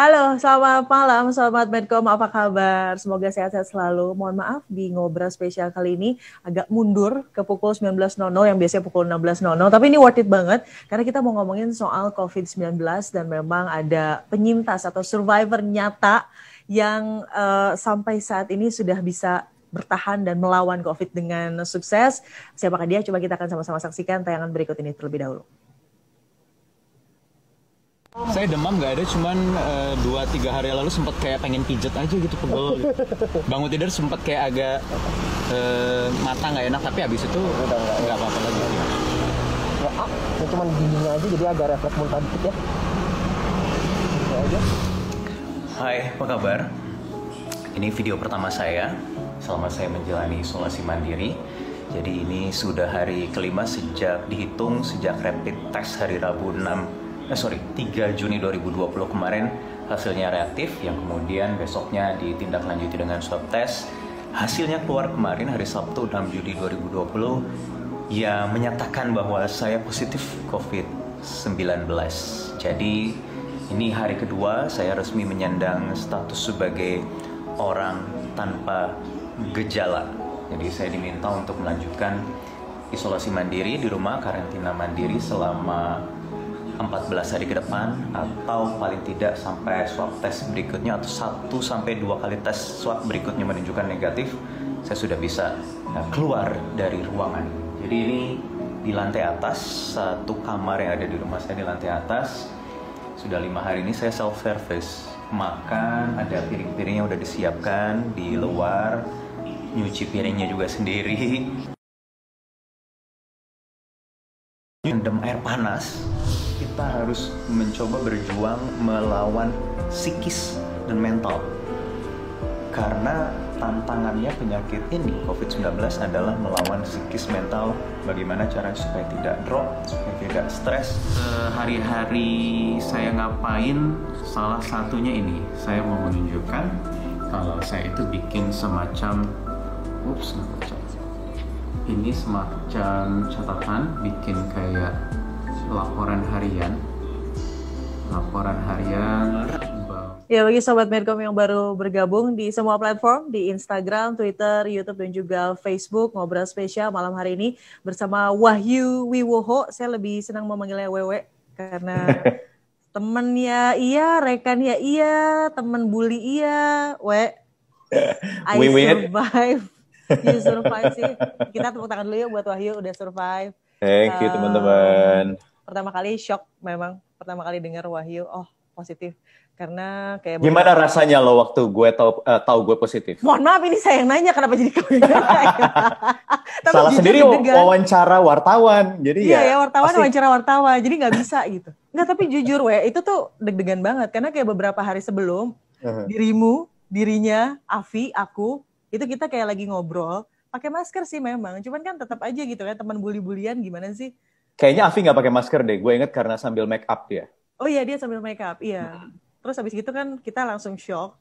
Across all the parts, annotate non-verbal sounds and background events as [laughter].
Halo, selamat malam, selamat Medcom, apa kabar? Semoga sehat-sehat selalu. Mohon maaf di ngobrol spesial kali ini agak mundur ke pukul 19.00 yang biasanya pukul 16.00, tapi ini worth it banget karena kita mau ngomongin soal COVID-19 dan memang ada penyintas atau survivor nyata yang uh, sampai saat ini sudah bisa bertahan dan melawan COVID dengan sukses. Siapakah dia? Coba kita akan sama-sama saksikan tayangan berikut ini terlebih dahulu. Saya demam nggak ada, cuman eh, dua uh, tiga hari lalu sempat kayak pengen pijet aja gitu pegel. Gitu. Bangun tidur sempat kayak agak uh, mata nggak enak, tapi habis itu nggak apa-apa lagi. Ya, ah, cuman aja jadi agak refleks muntah dikit ya. ya Hai, apa kabar? Ini video pertama saya selama saya menjalani isolasi mandiri. Jadi ini sudah hari kelima sejak dihitung sejak rapid test hari Rabu 6 eh sorry 3 Juni 2020 kemarin hasilnya reaktif yang kemudian besoknya ditindaklanjuti dengan swab test hasilnya keluar kemarin hari Sabtu 6 Juli 2020 ya menyatakan bahwa saya positif COVID-19 jadi ini hari kedua saya resmi menyandang status sebagai orang tanpa gejala jadi saya diminta untuk melanjutkan isolasi mandiri di rumah karantina mandiri selama 14 hari ke depan atau paling tidak sampai swab tes berikutnya atau satu sampai dua kali tes swab berikutnya menunjukkan negatif, saya sudah bisa eh, keluar dari ruangan. Jadi ini di lantai atas satu kamar yang ada di rumah saya di lantai atas sudah lima hari ini saya self service makan ada piring piringnya yang udah disiapkan di luar nyuci piringnya juga sendiri rendam air panas kita harus mencoba berjuang melawan psikis dan mental karena tantangannya penyakit ini COVID-19 adalah melawan psikis mental bagaimana cara supaya tidak drop supaya tidak stres hari-hari saya ngapain salah satunya ini saya mau menunjukkan kalau saya itu bikin semacam ups semacam ini semacam catatan bikin kayak laporan harian laporan harian Ya bagi sobat Medcom yang baru bergabung di semua platform di Instagram, Twitter, YouTube dan juga Facebook ngobrol spesial malam hari ini bersama Wahyu Wiwoho. Saya lebih senang memanggilnya Wewe karena [laughs] temen ya iya, rekan ya iya, temen bully iya, Wewe I survive you ya, survive sih. Kita tepuk tangan dulu ya buat Wahyu udah survive. Thank you eh, teman-teman. Um, pertama kali shock memang. Pertama kali dengar Wahyu, oh positif. Karena kayak gimana bener, rasanya lo waktu gue tau uh, eh, tahu gue positif? Mohon maaf ini saya yang nanya kenapa jadi kau yang nanya. [laughs] Salah sendiri dengan. wawancara wartawan. Jadi iya, ya, ya wartawan pasti... wawancara wartawan. Jadi nggak bisa gitu. Nggak tapi jujur we itu tuh deg-degan banget karena kayak beberapa hari sebelum uh -huh. dirimu, dirinya, Avi, aku itu kita kayak lagi ngobrol pakai masker sih memang cuman kan tetap aja gitu ya teman bully-bulian gimana sih kayaknya Avi nggak pakai masker deh gue inget karena sambil make up dia oh iya dia sambil make up iya hmm. terus habis gitu kan kita langsung shock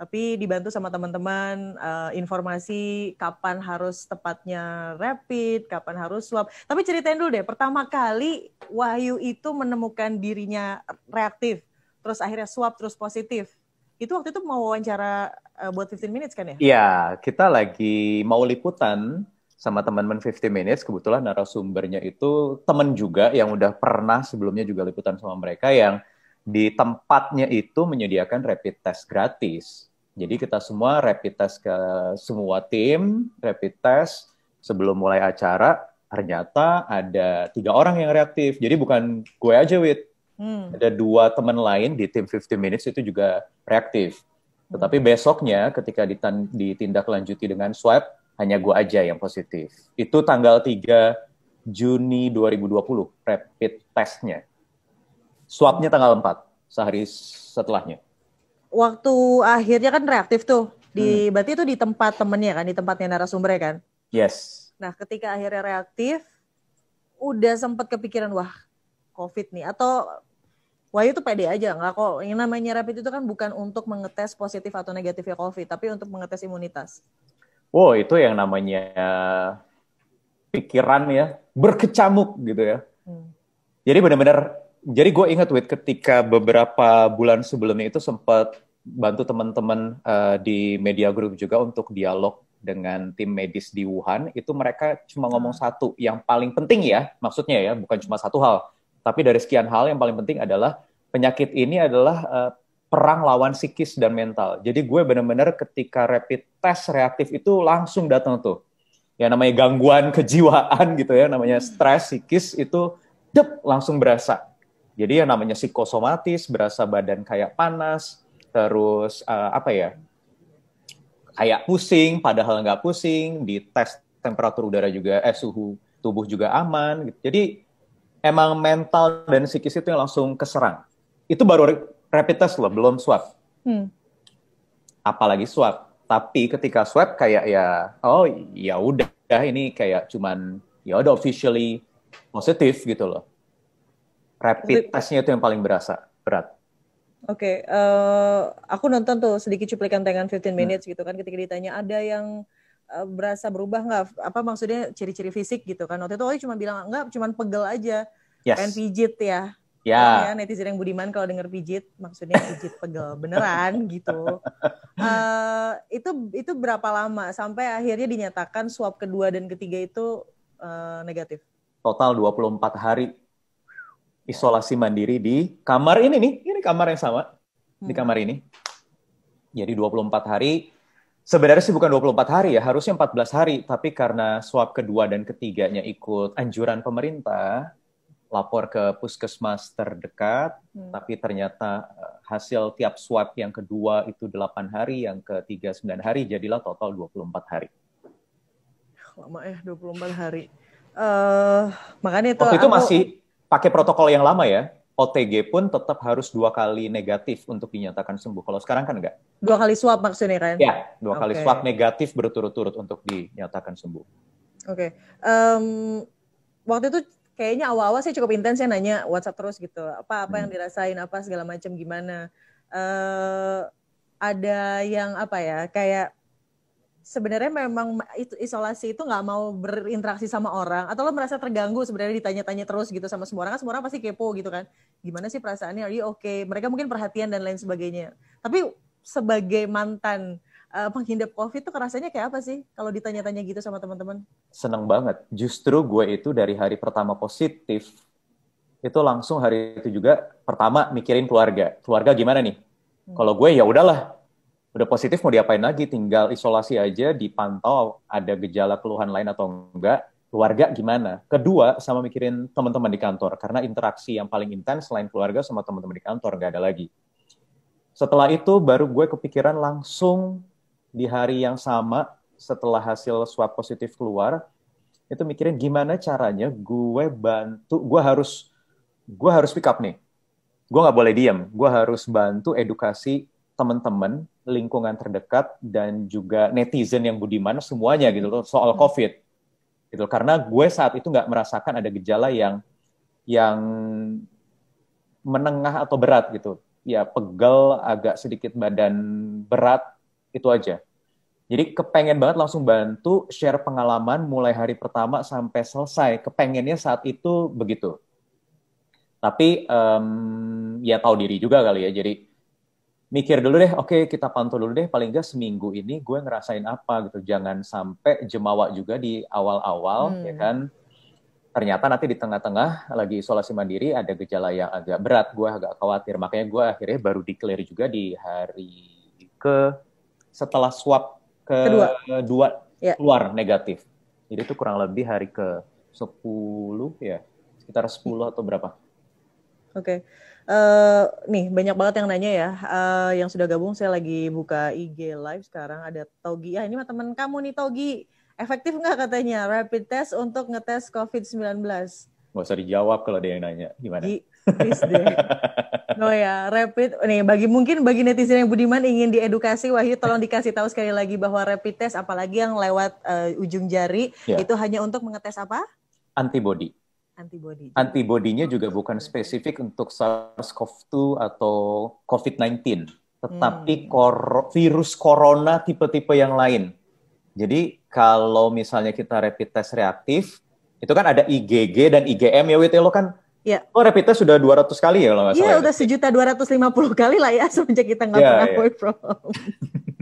tapi dibantu sama teman-teman uh, informasi kapan harus tepatnya rapid, kapan harus swab. Tapi ceritain dulu deh, pertama kali Wahyu itu menemukan dirinya reaktif, terus akhirnya swab terus positif itu waktu itu mau wawancara uh, buat 15 minutes kan ya? Iya, kita lagi mau liputan sama teman-teman 15 minutes kebetulan narasumbernya itu teman juga yang udah pernah sebelumnya juga liputan sama mereka yang di tempatnya itu menyediakan rapid test gratis. Jadi kita semua rapid test ke semua tim, rapid test sebelum mulai acara ternyata ada tiga orang yang reaktif. Jadi bukan gue aja, Wit Hmm. Ada dua teman lain di tim 50 Minutes itu juga reaktif. Tetapi besoknya ketika ditindaklanjuti dengan swab, hanya gue aja yang positif. Itu tanggal 3 Juni 2020, rapid testnya. Swabnya tanggal 4, sehari setelahnya. Waktu akhirnya kan reaktif tuh. Di, hmm. Berarti itu di tempat temennya kan, di tempatnya narasumbernya kan? Yes. Nah ketika akhirnya reaktif, udah sempat kepikiran, wah COVID nih. Atau Wahyu itu pede aja nggak kok. Yang namanya rapid itu kan bukan untuk mengetes positif atau negatifnya COVID, tapi untuk mengetes imunitas. Wow, itu yang namanya pikiran ya berkecamuk gitu ya. Hmm. Jadi benar-benar. Jadi gue ingat wait ketika beberapa bulan sebelumnya itu sempat bantu teman-teman uh, di media group juga untuk dialog dengan tim medis di Wuhan itu mereka cuma ngomong hmm. satu yang paling penting ya maksudnya ya bukan cuma satu hal tapi dari sekian hal yang paling penting adalah penyakit ini adalah uh, perang lawan psikis dan mental. Jadi gue bener-bener ketika rapid test reaktif itu langsung datang tuh. Ya namanya gangguan [laughs] kejiwaan gitu ya, namanya hmm. stres psikis itu dep langsung berasa. Jadi yang namanya psikosomatis, berasa badan kayak panas, terus uh, apa ya, kayak pusing, padahal nggak pusing, di tes temperatur udara juga, eh suhu tubuh juga aman. Gitu. Jadi emang mental dan psikis itu yang langsung keserang. Itu baru rapid test loh, belum swab. Hmm. Apalagi swab. Tapi ketika swab kayak ya, oh ya udah ini kayak cuman ya udah officially positif gitu loh. Rapid testnya itu yang paling berasa berat. Oke, okay, uh, eh, aku nonton tuh sedikit cuplikan tayangan 15 minutes hmm. gitu kan ketika ditanya ada yang Eh, berasa berubah nggak? Apa maksudnya ciri-ciri fisik gitu kan? Waktu itu oh cuma bilang nggak, cuma pegel aja, yes. pengen pijit ya. Yeah. Ya. netizen yang budiman kalau denger pijit maksudnya pijit pegel beneran [laughs] gitu. Uh, itu itu berapa lama sampai akhirnya dinyatakan swab kedua dan ketiga itu uh, negatif? Total 24 hari isolasi mandiri di kamar ini nih. Ini kamar yang sama. Di hmm. kamar ini. Jadi 24 hari Sebenarnya sih bukan 24 hari ya, harusnya 14 hari, tapi karena swab kedua dan ketiganya ikut anjuran pemerintah, lapor ke puskesmas terdekat, hmm. tapi ternyata eh, hasil tiap swab yang kedua itu 8 hari, yang ketiga 9 hari, jadilah total 24 hari. Lama ya, 24 hari. Uh, makanya itu Waktu itu aku... masih pakai protokol yang lama ya, OTG pun tetap harus dua kali negatif untuk dinyatakan sembuh. Kalau sekarang kan enggak. Dua kali swab maksudnya kan? Ya, dua okay. kali swab negatif berturut-turut untuk dinyatakan sembuh. Oke. Okay. Um, waktu itu kayaknya awal-awal saya cukup intens ya nanya WhatsApp terus gitu. Apa apa yang hmm. dirasain, apa segala macam gimana. Uh, ada yang apa ya, kayak sebenarnya memang itu isolasi itu nggak mau berinteraksi sama orang atau lo merasa terganggu sebenarnya ditanya-tanya terus gitu sama semua orang kan semua orang pasti kepo gitu kan gimana sih perasaannya are you okay mereka mungkin perhatian dan lain sebagainya tapi sebagai mantan uh, penghindap covid tuh rasanya kayak apa sih kalau ditanya-tanya gitu sama teman-teman seneng banget justru gue itu dari hari pertama positif itu langsung hari itu juga pertama mikirin keluarga keluarga gimana nih hmm. kalau gue ya udahlah udah positif mau diapain lagi tinggal isolasi aja dipantau ada gejala keluhan lain atau enggak keluarga gimana kedua sama mikirin teman-teman di kantor karena interaksi yang paling intens selain keluarga sama teman-teman di kantor nggak ada lagi setelah itu baru gue kepikiran langsung di hari yang sama setelah hasil swab positif keluar itu mikirin gimana caranya gue bantu gue harus gue harus pick up nih gue nggak boleh diam gue harus bantu edukasi teman-teman, lingkungan terdekat, dan juga netizen yang budiman semuanya gitu loh soal hmm. COVID. Gitu, karena gue saat itu nggak merasakan ada gejala yang yang menengah atau berat gitu. Ya pegel, agak sedikit badan berat, itu aja. Jadi kepengen banget langsung bantu share pengalaman mulai hari pertama sampai selesai. Kepengennya saat itu begitu. Tapi um, ya tahu diri juga kali ya. Jadi mikir dulu deh, oke okay, kita pantau dulu deh, paling nggak seminggu ini gue ngerasain apa gitu. Jangan sampai jemawa juga di awal-awal, hmm. ya kan. Ternyata nanti di tengah-tengah lagi isolasi mandiri ada gejala yang agak berat, gue agak khawatir. Makanya gue akhirnya baru declare juga di hari ke setelah swab ke kedua, kedua ya. keluar negatif. Jadi itu kurang lebih hari ke 10 ya, sekitar 10 atau berapa. Oke. Okay. Eh, nih banyak banget yang nanya ya, uh, yang sudah gabung saya lagi buka IG live sekarang ada Togi. ah ini mah teman kamu nih Togi. Efektif nggak katanya rapid test untuk ngetes COVID-19? Gak usah dijawab kalau ada yang nanya, gimana? Di, No [laughs] oh ya, rapid. Nih bagi mungkin bagi netizen yang budiman ingin diedukasi Wahyu, tolong dikasih tahu sekali lagi bahwa rapid test, apalagi yang lewat uh, ujung jari, yeah. itu hanya untuk mengetes apa? Antibody antibody. Antibodinya juga bukan spesifik untuk SARS-CoV-2 atau COVID-19, tetapi hmm. kor virus corona tipe-tipe yang lain. Jadi kalau misalnya kita rapid test reaktif, itu kan ada IgG dan IgM ya WT ya? lo kan Ya. Oh rapid test sudah 200 kali ya kalau nggak iya, salah. Iya udah sejuta 250 kali lah ya semenjak kita nggak ya, pernah ya. from [laughs]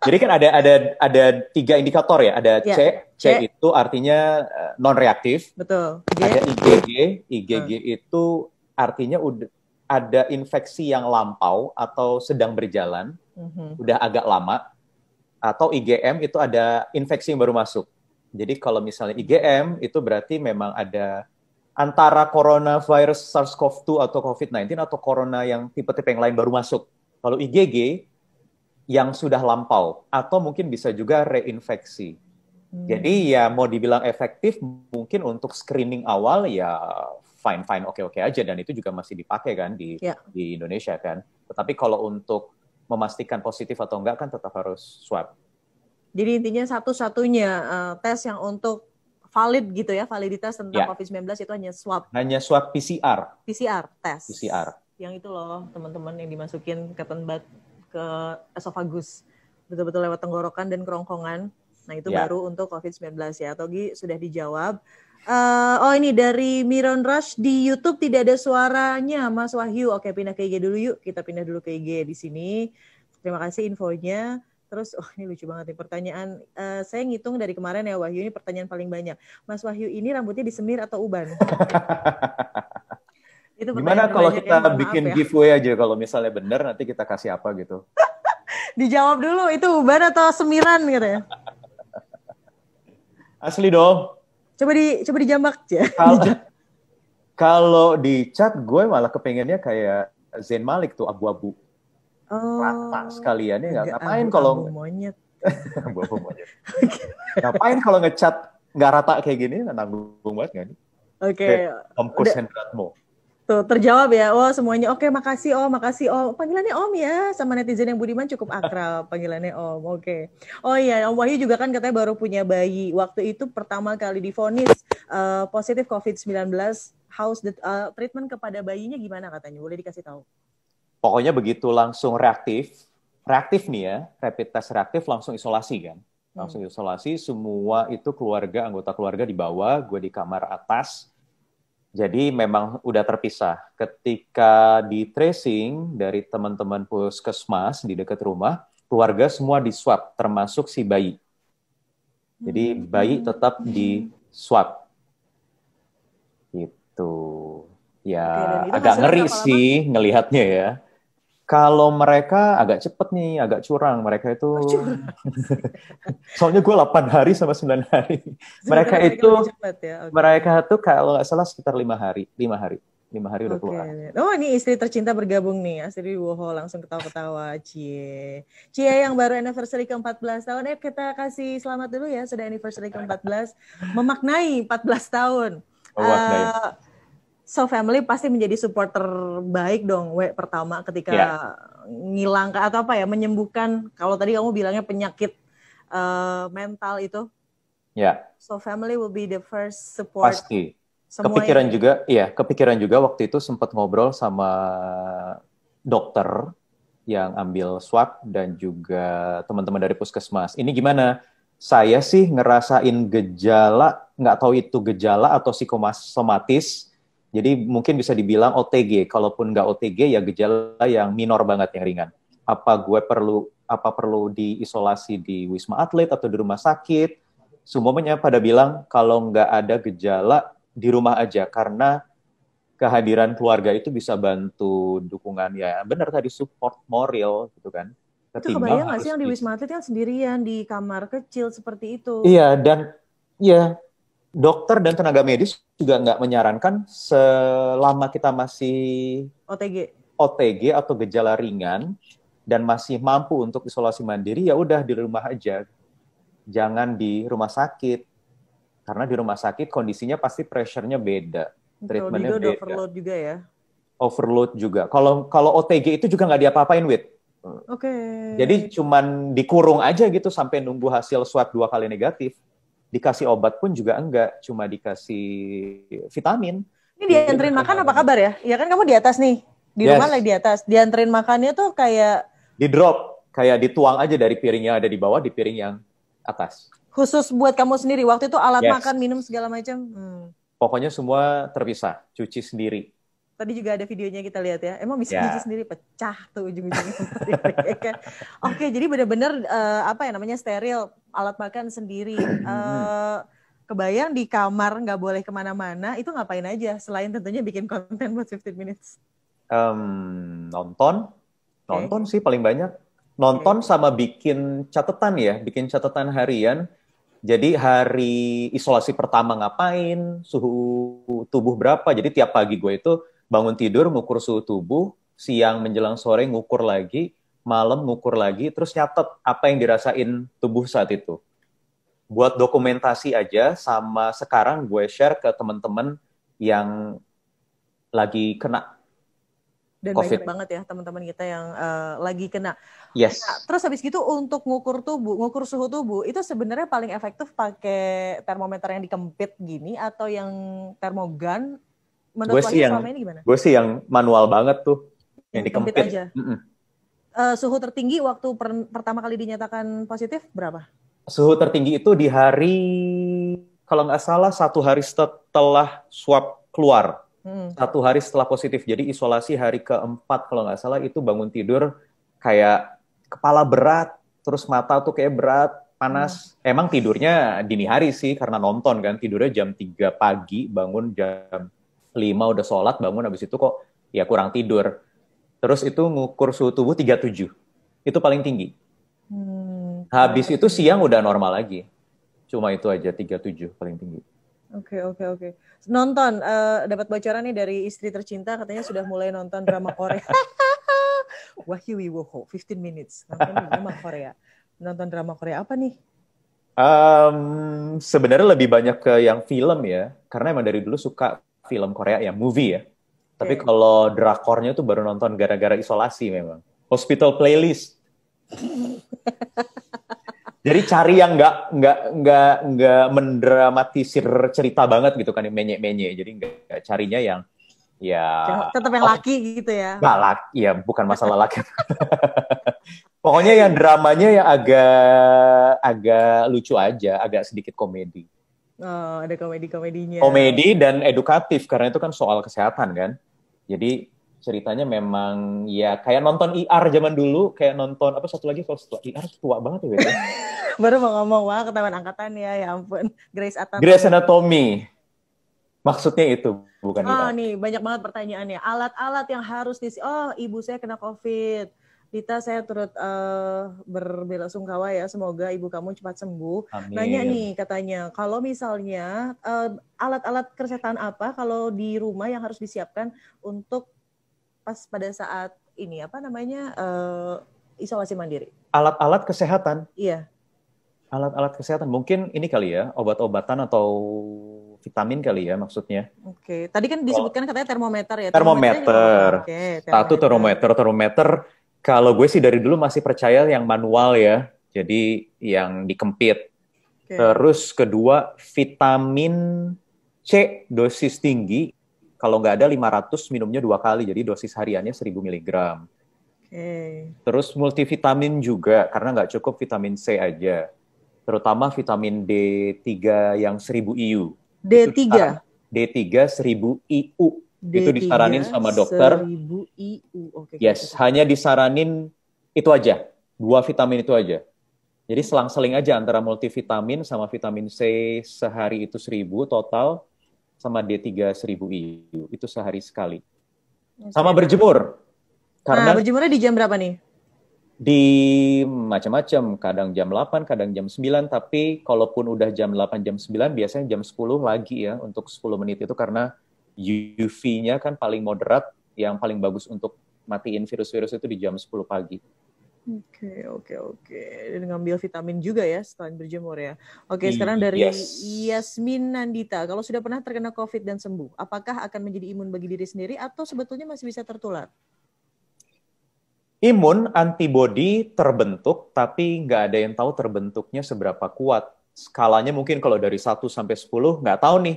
Jadi kan ada ada ada tiga indikator ya. Ada ya. C, C, C itu artinya eh, non reaktif. Betul. Ada IgG, IgG hmm. itu artinya udah ada infeksi yang lampau atau sedang berjalan, hmm udah agak lama. Atau IgM itu ada infeksi yang baru masuk. Jadi kalau misalnya IgM itu berarti memang ada antara coronavirus SARS-CoV-2 atau COVID-19 atau corona yang tipe-tipe yang lain baru masuk. Kalau IgG yang sudah lampau atau mungkin bisa juga reinfeksi. Hmm. Jadi ya mau dibilang efektif mungkin untuk screening awal ya fine fine oke okay, oke okay aja dan itu juga masih dipakai kan di yeah. di Indonesia kan. Tetapi kalau untuk memastikan positif atau enggak kan tetap harus swab. Jadi intinya satu-satunya uh, tes yang untuk valid gitu ya, validitas tentang yeah. COVID-19 itu hanya swab. Hanya swab PCR. PCR tes. PCR. Yang itu loh teman-teman yang dimasukin ke tempat ke esofagus betul-betul lewat tenggorokan dan kerongkongan. Nah, itu yeah. baru untuk COVID-19 ya. Togi sudah dijawab. Uh, oh, ini dari Miron Rush di YouTube tidak ada suaranya, Mas Wahyu. Oke, pindah ke IG dulu yuk. Kita pindah dulu ke IG di sini. Terima kasih infonya. Terus, oh ini lucu banget nih pertanyaan. Uh, saya ngitung dari kemarin ya, Wahyu. Ini pertanyaan paling banyak. Mas Wahyu ini rambutnya disemir atau uban? [laughs] Itu Gimana kalau kita bikin ya. giveaway aja kalau misalnya benar nanti kita kasih apa gitu? [laughs] Dijawab dulu itu uban atau semiran gitu ya? [laughs] Asli dong. Coba di coba dijambak aja. [laughs] Kalau, kalau di chat gue malah kepengennya kayak Zain Malik tuh abu-abu. Oh, Rata sekalian ya ngapain kalau monyet. abu-abu monyet. ngapain kalau ngechat nggak rata kayak gini nanggung banget nggak nih? Oke. Okay. Kayak Om Kusendratmo. Tuh, gitu. terjawab ya. Oh, semuanya oke, okay, makasih Om, makasih Om. Panggilannya Om ya, sama netizen yang budiman cukup akrab [laughs] panggilannya Om. Oke. Okay. Oh iya, Om Wahyu juga kan katanya baru punya bayi. Waktu itu pertama kali difonis uh, positif COVID-19, house the uh, treatment kepada bayinya gimana katanya? Boleh dikasih tahu? Pokoknya begitu langsung reaktif, reaktif nih ya, rapid test reaktif langsung isolasi kan. Langsung hmm. isolasi, semua itu keluarga, anggota keluarga dibawa, gue di kamar atas, jadi memang udah terpisah. Ketika di tracing dari teman-teman puskesmas di dekat rumah, keluarga semua di swab, termasuk si bayi. Jadi hmm. bayi tetap hmm. di swab. Gitu. Ya Oke, agak ngeri sih ngelihatnya ya. Kalau mereka agak cepet nih, agak curang. Mereka itu, oh, curang. [laughs] soalnya gue 8 hari sama 9 hari. [laughs] Mereka Sebenarnya itu, cepet ya? okay. mereka itu kalau nggak salah sekitar lima hari, lima hari, lima hari udah okay. keluar. Oh ini istri tercinta bergabung nih, asli Woho langsung ketawa-ketawa. Cie, Cie yang baru anniversary ke 14 tahun, eh kita kasih selamat dulu ya, sudah anniversary ke 14, memaknai 14 tahun. Oh, uh, So family pasti menjadi supporter baik dong, we pertama ketika yeah. ngilang atau apa ya menyembuhkan kalau tadi kamu bilangnya penyakit uh, mental itu. Ya. Yeah. So family will be the first support. Pasti. Semua kepikiran juga, iya, kepikiran juga waktu itu sempat ngobrol sama dokter yang ambil swab dan juga teman-teman dari puskesmas. Ini gimana? Saya sih ngerasain gejala, nggak tahu itu gejala atau psikosomatis jadi mungkin bisa dibilang OTG, kalaupun nggak OTG ya gejala yang minor banget yang ringan. Apa gue perlu apa perlu diisolasi di wisma atlet atau di rumah sakit? Semuanya pada bilang kalau nggak ada gejala di rumah aja karena kehadiran keluarga itu bisa bantu dukungan ya benar tadi support moral gitu kan ketimbang kebayang nggak sih yang di wisma atlet yang sendirian di kamar kecil seperti itu iya dan ya dokter dan tenaga medis juga nggak menyarankan selama kita masih OTG OTG atau gejala ringan dan masih mampu untuk isolasi mandiri ya udah di rumah aja jangan di rumah sakit karena di rumah sakit kondisinya pasti pressure-nya beda treatmentnya beda overload juga ya overload juga kalau kalau OTG itu juga nggak diapa-apain wit Oke. Okay. Jadi cuman dikurung aja gitu sampai nunggu hasil swab dua kali negatif dikasih obat pun juga enggak cuma dikasih vitamin ini dianterin makan apa kabar ya ya kan kamu di atas nih di yes. rumah lagi di atas dianterin makannya tuh kayak di drop kayak dituang aja dari piring yang ada di bawah di piring yang atas khusus buat kamu sendiri waktu itu alat yes. makan minum segala macam hmm. pokoknya semua terpisah cuci sendiri Tadi juga ada videonya kita lihat ya. Emang bisa yeah. sendiri pecah tuh ujung-ujungnya. Oke, [laughs] Oke, jadi benar-benar uh, apa ya namanya steril alat makan sendiri. Uh, kebayang di kamar nggak boleh kemana-mana. Itu ngapain aja selain tentunya bikin konten buat 15 minutes? Um, nonton, nonton okay. sih paling banyak. Nonton okay. sama bikin catatan ya, bikin catatan harian. Jadi hari isolasi pertama ngapain, suhu tubuh berapa. Jadi tiap pagi gue itu bangun tidur ngukur suhu tubuh, siang menjelang sore ngukur lagi, malam ngukur lagi, terus nyatet apa yang dirasain tubuh saat itu. Buat dokumentasi aja sama sekarang gue share ke teman-teman yang lagi kena dan COVID. banyak banget ya teman-teman kita yang uh, lagi kena. Yes. Nah, terus habis gitu untuk ngukur tubuh, ngukur suhu tubuh itu sebenarnya paling efektif pakai termometer yang dikempit gini atau yang termogan menurut gue sih yang, selama ini gimana? Gue sih yang manual banget tuh, yang dikempit. aja. Mm -mm. Uh, suhu tertinggi waktu per pertama kali dinyatakan positif berapa? Suhu tertinggi itu di hari, kalau nggak salah satu hari setelah swab keluar. Hmm. Satu hari setelah positif. Jadi isolasi hari keempat kalau nggak salah itu bangun tidur kayak kepala berat, terus mata tuh kayak berat, panas. Hmm. Emang tidurnya dini hari sih karena nonton kan. Tidurnya jam 3 pagi, bangun jam lima udah sholat bangun habis itu kok ya kurang tidur terus itu ngukur suhu tubuh 37 itu paling tinggi hmm. habis iya. itu siang udah normal lagi cuma itu aja 37 paling tinggi Oke okay, oke okay, oke. Okay. Nonton uh, dapat bocoran nih dari istri tercinta katanya sudah mulai nonton drama Korea. [laughs] Wahyu Wiwoho 15 minutes nonton drama Korea. Nonton drama Korea apa nih? Um, sebenarnya lebih banyak ke yang film ya, karena emang dari dulu suka film Korea ya movie ya. Tapi okay. kalau drakornya tuh baru nonton gara-gara isolasi memang. Hospital playlist. [laughs] Jadi cari yang nggak nggak nggak nggak mendramatisir cerita banget gitu kan menye-menye. Jadi nggak carinya yang ya tetap yang oh, laki gitu ya. Gak laki, ya bukan masalah laki. [laughs] Pokoknya yang dramanya yang agak agak lucu aja, agak sedikit komedi. Oh, ada komedi-komedinya. Komedi dan edukatif karena itu kan soal kesehatan kan. Jadi ceritanya memang ya kayak nonton IR e zaman dulu, kayak nonton apa satu lagi kalau IR e tua banget ya. ya. [laughs] Baru mau ngomong wah ketahuan angkatan ya, ya ampun. Grace Anatomy. Grace Anatomy. Maksudnya itu bukan e Oh, nih banyak banget pertanyaannya. Alat-alat yang harus di Oh, ibu saya kena COVID Dita, saya turut uh, eh, berbelasungkawa ya. Semoga ibu kamu cepat sembuh. Amin. Nanya nih katanya, kalau misalnya uh, alat-alat kesehatan apa kalau di rumah yang harus disiapkan untuk pas pada saat ini apa namanya uh, isolasi mandiri? Alat-alat kesehatan. Iya. Alat-alat kesehatan. Mungkin ini kali ya, obat-obatan atau vitamin kali ya maksudnya. Oke, okay. tadi kan disebutkan oh. katanya termometer ya. Termometer. termometer. Oke, okay, termometer. Satu termometer, termometer kalau gue sih dari dulu masih percaya yang manual ya, jadi yang dikempit. Okay. Terus kedua vitamin C dosis tinggi, kalau nggak ada 500 minumnya dua kali, jadi dosis hariannya 1000 mg. Okay. Terus multivitamin juga, karena nggak cukup vitamin C aja. Terutama vitamin D3 yang 1000 IU. D3? D3 1000 IU D3 itu disaranin sama dokter. IU. Okay, yes, okay. hanya disaranin itu aja, dua vitamin itu aja. Jadi selang-seling aja antara multivitamin sama vitamin C sehari itu seribu total sama D3 seribu IU. Itu sehari sekali. Ya, sama berjemur. Ah, karena nah, berjemurnya di jam berapa nih? Di macam-macam, kadang jam 8, kadang jam 9, tapi kalaupun udah jam 8, jam 9, biasanya jam 10 lagi ya untuk 10 menit itu karena UV-nya kan paling moderat, yang paling bagus untuk matiin virus-virus itu di jam 10 pagi. Oke, oke, oke. Okay. Dan ngambil vitamin juga ya selain berjemur ya. Oke, okay, sekarang dari Yasmin Nandita. Kalau sudah pernah terkena COVID dan sembuh, apakah akan menjadi imun bagi diri sendiri atau sebetulnya masih bisa tertular? Imun antibodi terbentuk, tapi nggak ada yang tahu terbentuknya seberapa kuat. Skalanya mungkin kalau dari 1 sampai 10, nggak tahu nih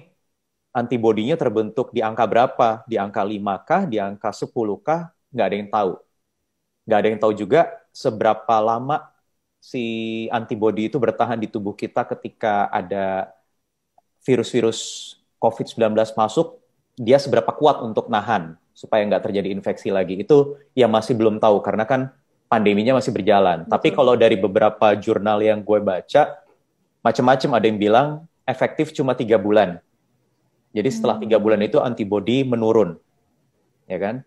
antibodinya terbentuk di angka berapa? Di angka 5 kah? Di angka 10 kah? Nggak ada yang tahu. Nggak ada yang tahu juga seberapa lama si antibodi itu bertahan di tubuh kita ketika ada virus-virus COVID-19 masuk, dia seberapa kuat untuk nahan supaya nggak terjadi infeksi lagi. Itu yang masih belum tahu karena kan pandeminya masih berjalan. Betul. Tapi kalau dari beberapa jurnal yang gue baca, macam-macam ada yang bilang efektif cuma tiga bulan jadi setelah hmm. tiga bulan itu antibodi menurun, ya kan?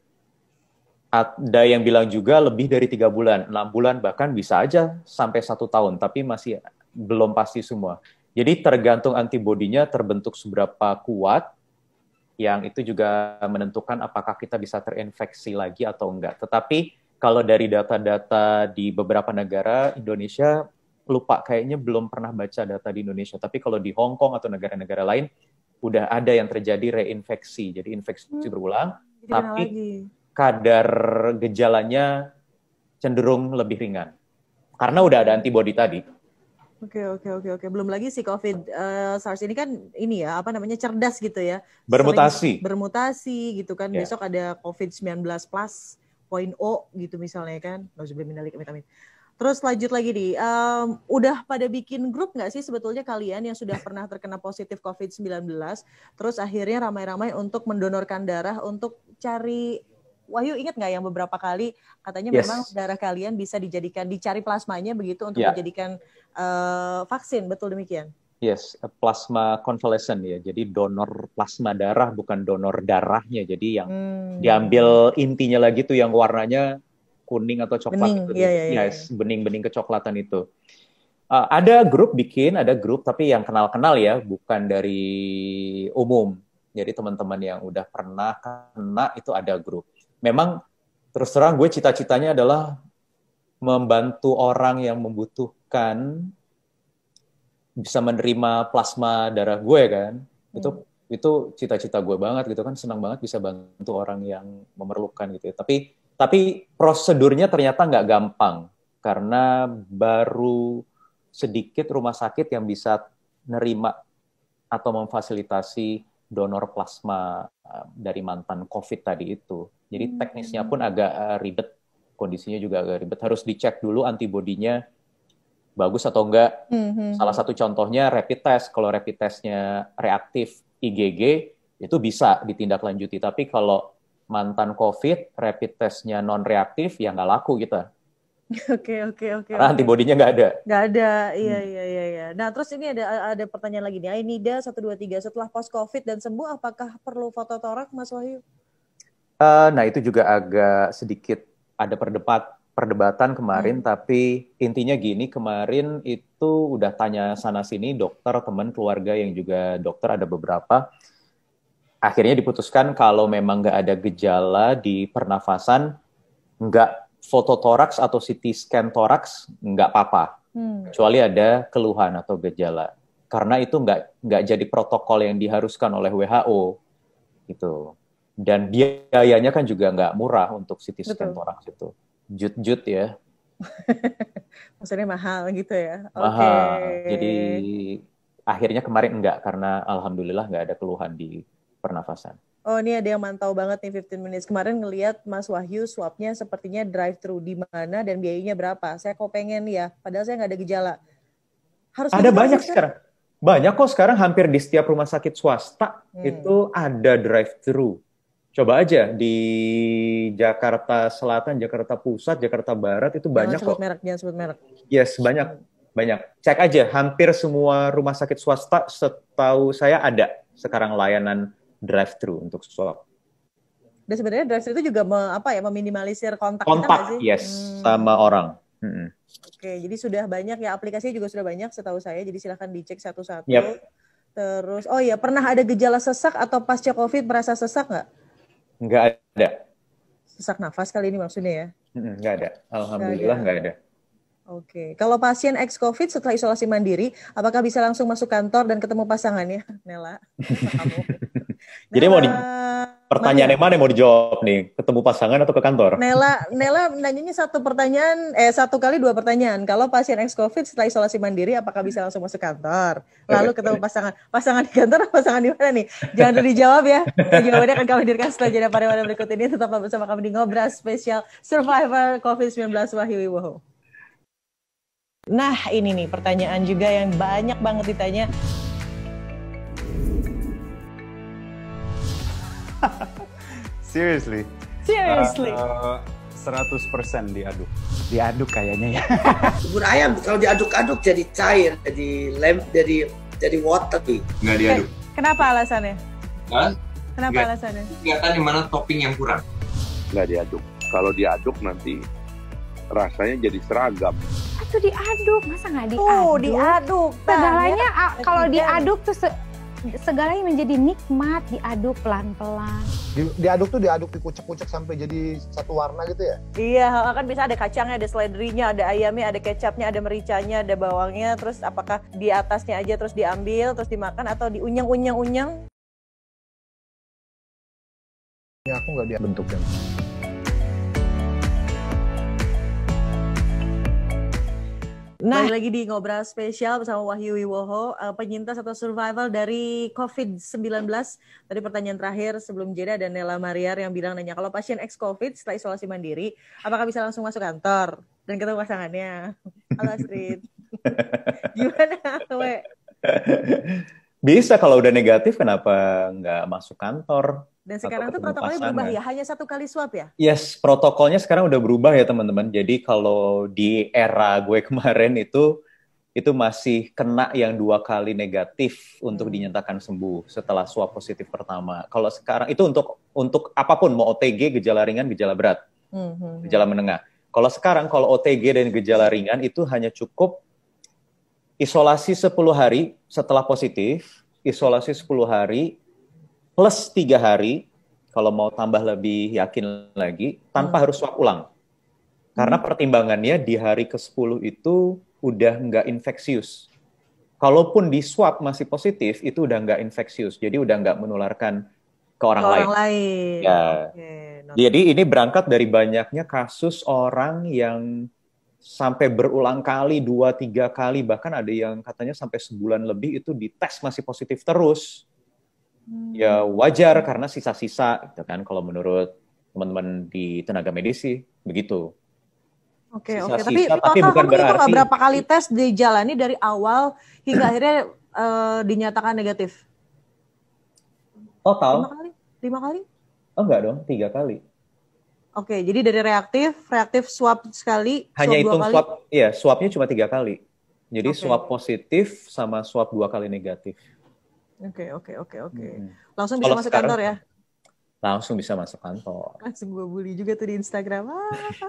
Ada yang bilang juga lebih dari tiga bulan, enam bulan bahkan bisa aja sampai satu tahun, tapi masih belum pasti semua. Jadi tergantung antibodinya terbentuk seberapa kuat, yang itu juga menentukan apakah kita bisa terinfeksi lagi atau enggak. Tetapi kalau dari data-data di beberapa negara, Indonesia lupa kayaknya belum pernah baca data di Indonesia. Tapi kalau di Hong Kong atau negara-negara lain, udah ada yang terjadi reinfeksi. Jadi infeksi hmm. berulang, Gimana tapi lagi. kadar gejalanya cenderung lebih ringan. Karena udah ada antibodi tadi. Oke okay, oke okay, oke okay, oke. Belum lagi si COVID uh, SARS ini kan ini ya apa namanya cerdas gitu ya. Bermutasi. Sering bermutasi gitu kan. Yeah. Besok ada COVID 19 plus point O oh gitu misalnya kan. Nauzubillah minalik amin amin. Terus lanjut lagi nih, um, udah pada bikin grup nggak sih sebetulnya kalian yang sudah pernah terkena positif COVID-19, terus akhirnya ramai-ramai untuk mendonorkan darah untuk cari Wahyu ingat nggak yang beberapa kali katanya yes. memang darah kalian bisa dijadikan dicari plasmanya begitu untuk yeah. dijadikan uh, vaksin betul demikian? Yes, eh, plasma convalescent ya. Jadi donor plasma darah bukan donor darahnya. Jadi yang hmm. diambil intinya lagi tuh yang warnanya kuning atau coklat bening, itu. Iya, iya, iya, Yes, iya. bening-bening kecoklatan itu. Uh, ada grup bikin, ada grup tapi yang kenal-kenal ya, bukan dari umum. Jadi teman-teman yang udah pernah kena itu ada grup. Memang terus terang gue cita-citanya adalah membantu orang yang membutuhkan bisa menerima plasma darah gue kan. Hmm. Itu itu cita-cita gue banget gitu kan senang banget bisa bantu orang yang memerlukan gitu ya. Tapi tapi prosedurnya ternyata nggak gampang karena baru sedikit rumah sakit yang bisa nerima atau memfasilitasi donor plasma eh, dari mantan COVID tadi itu. Jadi hmm. teknisnya pun agak eh, ribet, kondisinya juga agak ribet. Harus dicek dulu antibodinya bagus atau enggak. Mm-hmm. Hmm. Salah satu contohnya rapid test. Kalau rapid testnya reaktif IgG itu bisa ditindaklanjuti. Tapi kalau mantan COVID, rapid testnya non reaktif, ya nggak laku gitu. [laughs] Oke oke oke. Karena antibodinya nggak ada. Nggak ada, iya hmm. iya iya. iya. Nah terus ini ada ada pertanyaan lagi nih. Ainida satu dua tiga setelah post COVID dan sembuh, apakah perlu foto torak, Mas Wahyu? Uh, nah itu juga agak sedikit ada perdebat perdebatan kemarin, hmm. tapi intinya gini kemarin itu udah tanya sana sini dokter teman keluarga yang juga dokter ada beberapa akhirnya diputuskan kalau memang nggak ada gejala di pernafasan, nggak fototoraks atau CT scan toraks nggak apa-apa, hmm. kecuali ada keluhan atau gejala. Karena itu nggak nggak jadi protokol yang diharuskan oleh WHO gitu. Dan biayanya kan juga nggak murah untuk CT scan Betul. toraks itu, jut-jut ya. [laughs] Maksudnya mahal gitu ya? Mahal. Okay. Jadi akhirnya kemarin enggak karena alhamdulillah nggak ada keluhan di pernafasan. Oh ini ada yang mantau banget nih 15 minutes. Kemarin ngelihat Mas Wahyu swabnya sepertinya drive thru di mana dan biayanya berapa. Saya kok pengen ya, padahal saya nggak ada gejala. Harus ada banyak kan? sekarang. Banyak kok sekarang hampir di setiap rumah sakit swasta hmm. itu ada drive thru. Coba aja di Jakarta Selatan, Jakarta Pusat, Jakarta Barat itu jangan banyak sebut kok. Merek, jangan sebut merek. Yes, banyak. Banyak. Cek aja, hampir semua rumah sakit swasta setahu saya ada sekarang layanan drive thru untuk swab. Dan sebenarnya drive thru itu juga me, apa ya meminimalisir kontak kontak kita yes hmm. sama orang. Hmm. Oke, jadi sudah banyak ya aplikasinya juga sudah banyak setahu saya. Jadi silahkan dicek satu-satu. Yep. Terus, oh iya pernah ada gejala sesak atau pasca COVID merasa sesak nggak? Nggak ada. Sesak nafas kali ini maksudnya ya? Hmm, nggak ada. Alhamdulillah nggak ada. Nggak ada. Oke, kalau pasien ex COVID setelah isolasi mandiri, apakah bisa langsung masuk kantor dan ketemu pasangannya, [laughs] Nela? Nela. [laughs] Jadi mau di pertanyaan yang mana yang mau dijawab nih? Ketemu pasangan atau ke kantor? Nela, Nela nanyanya satu pertanyaan, eh satu kali dua pertanyaan. Kalau pasien ex COVID setelah isolasi mandiri, apakah bisa langsung masuk kantor? Lalu ketemu pasangan, pasangan di kantor, pasangan di mana nih? Jangan dulu dijawab ya. Jawabannya akan kami hadirkan setelah jeda pada berikut ini. Tetap bersama kami di Ngobras Spesial Survivor COVID-19 Wahyu Wibowo. Nah, ini nih pertanyaan juga yang banyak banget ditanya. [laughs] Seriously. Seriously. Uh, uh, 100% diaduk. Diaduk kayaknya ya. [laughs] Bubur ayam kalau diaduk-aduk jadi cair, jadi lem, jadi jadi watery. Nggak eh, diaduk. Kenapa alasannya? Hah? Kenapa Gak, alasannya? Kelihatan di mana topping yang kurang. Nggak diaduk. Kalau diaduk nanti rasanya jadi seragam itu diaduk masa nggak diaduk Oh diaduk ya. segalanya ya, kalau diaduk tuh se segalanya menjadi nikmat diaduk pelan-pelan di, diaduk tuh diaduk dikucek-kucek sampai jadi satu warna gitu ya iya kan bisa ada kacangnya ada seledrinya ada ayamnya ada kecapnya ada mericanya ada bawangnya terus apakah di atasnya aja terus diambil terus dimakan atau diunyeng-unyeng-unyeng? ya aku nggak dia bentuknya Nah, Balik lagi di ngobrol spesial bersama Wahyu Wiwoho, eh, penyintas atau survival dari COVID-19. Tadi pertanyaan terakhir sebelum jeda ada Nela Mariar yang bilang nanya kalau pasien ex-COVID setelah isolasi mandiri, apakah bisa langsung masuk kantor dan ketemu pasangannya? Halo Astrid. [laughs] Gimana, we? Bisa kalau udah negatif kenapa nggak masuk kantor? Dan sekarang tuh protokolnya pasangan. berubah ya, hanya satu kali swab ya? Yes, protokolnya sekarang udah berubah ya teman-teman. Jadi kalau di era gue [laughs] kemarin itu itu masih kena yang dua kali negatif untuk hmm. dinyatakan sembuh setelah swab positif pertama. Kalau sekarang itu untuk untuk apapun mau OTG gejala ringan gejala berat hmm, hmm, hmm. gejala menengah. Kalau sekarang kalau OTG dan gejala ringan itu hanya cukup isolasi 10 hari setelah positif, isolasi 10 hari plus tiga hari kalau mau tambah lebih yakin lagi tanpa hmm. harus swab ulang. Karena hmm. pertimbangannya di hari ke-10 itu udah nggak infeksius. Kalaupun di swab masih positif, itu udah nggak infeksius. Jadi udah nggak menularkan ke orang, ke orang lain. lain. Ya. Okay, Jadi ini berangkat dari banyaknya kasus orang yang sampai berulang kali, dua, tiga kali, bahkan ada yang katanya sampai sebulan lebih itu dites masih positif terus. Hmm. Ya wajar hmm. karena sisa-sisa, gitu kan, kalau menurut teman-teman di tenaga medisi begitu. Oke, okay, oke. Okay. Tapi, tapi total bukan itu berapa kali tes dijalani dari awal hingga [clears throat] akhirnya uh, dinyatakan negatif? Total? Lima kali? Lima kali? Oh enggak dong, tiga kali. Oke, jadi dari reaktif, reaktif swab sekali. Hanya swab hitung kali. swab, ya swabnya cuma tiga kali. Jadi okay. swab positif sama swab dua kali negatif. Oke, okay, oke, okay, oke, okay, oke. Hmm. Langsung bisa Kalau masuk sekarang, kantor ya? langsung bisa masuk kantor. Langsung gue bully juga tuh di Instagram. Ah. [laughs] Oke,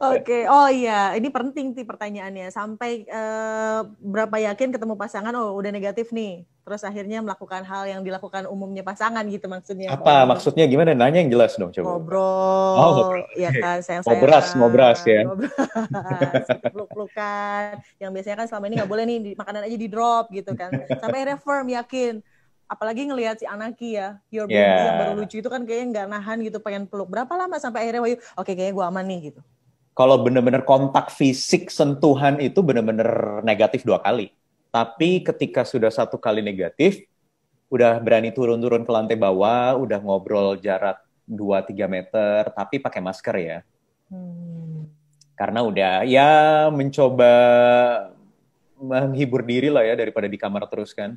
okay. oh iya, ini penting sih pertanyaannya. Sampai uh, berapa yakin ketemu pasangan, oh udah negatif nih. Terus akhirnya melakukan hal yang dilakukan umumnya pasangan gitu maksudnya. Apa oh, maksudnya gimana? Nanya yang jelas dong coba. Ngobrol. Oh, ngobrol. Iya kan, sayang saya. Ngobras, ngobras ya. Ngobras, peluk-pelukan. Yang biasanya kan selama ini nggak boleh nih, makanan aja di drop gitu kan. Sampai reform yakin apalagi ngelihat si Anaki ya, your baby yeah. yang baru lucu itu kan kayaknya nggak nahan gitu pengen peluk. Berapa lama sampai akhirnya Wahyu, oke okay, kayaknya gue aman nih gitu. Kalau bener-bener kontak fisik sentuhan itu bener-bener negatif dua kali. Tapi hmm. ketika sudah satu kali negatif, udah berani turun-turun ke lantai bawah, udah ngobrol jarak 2-3 meter, tapi pakai masker ya. Hmm. Karena udah ya mencoba menghibur diri lah ya daripada di kamar terus kan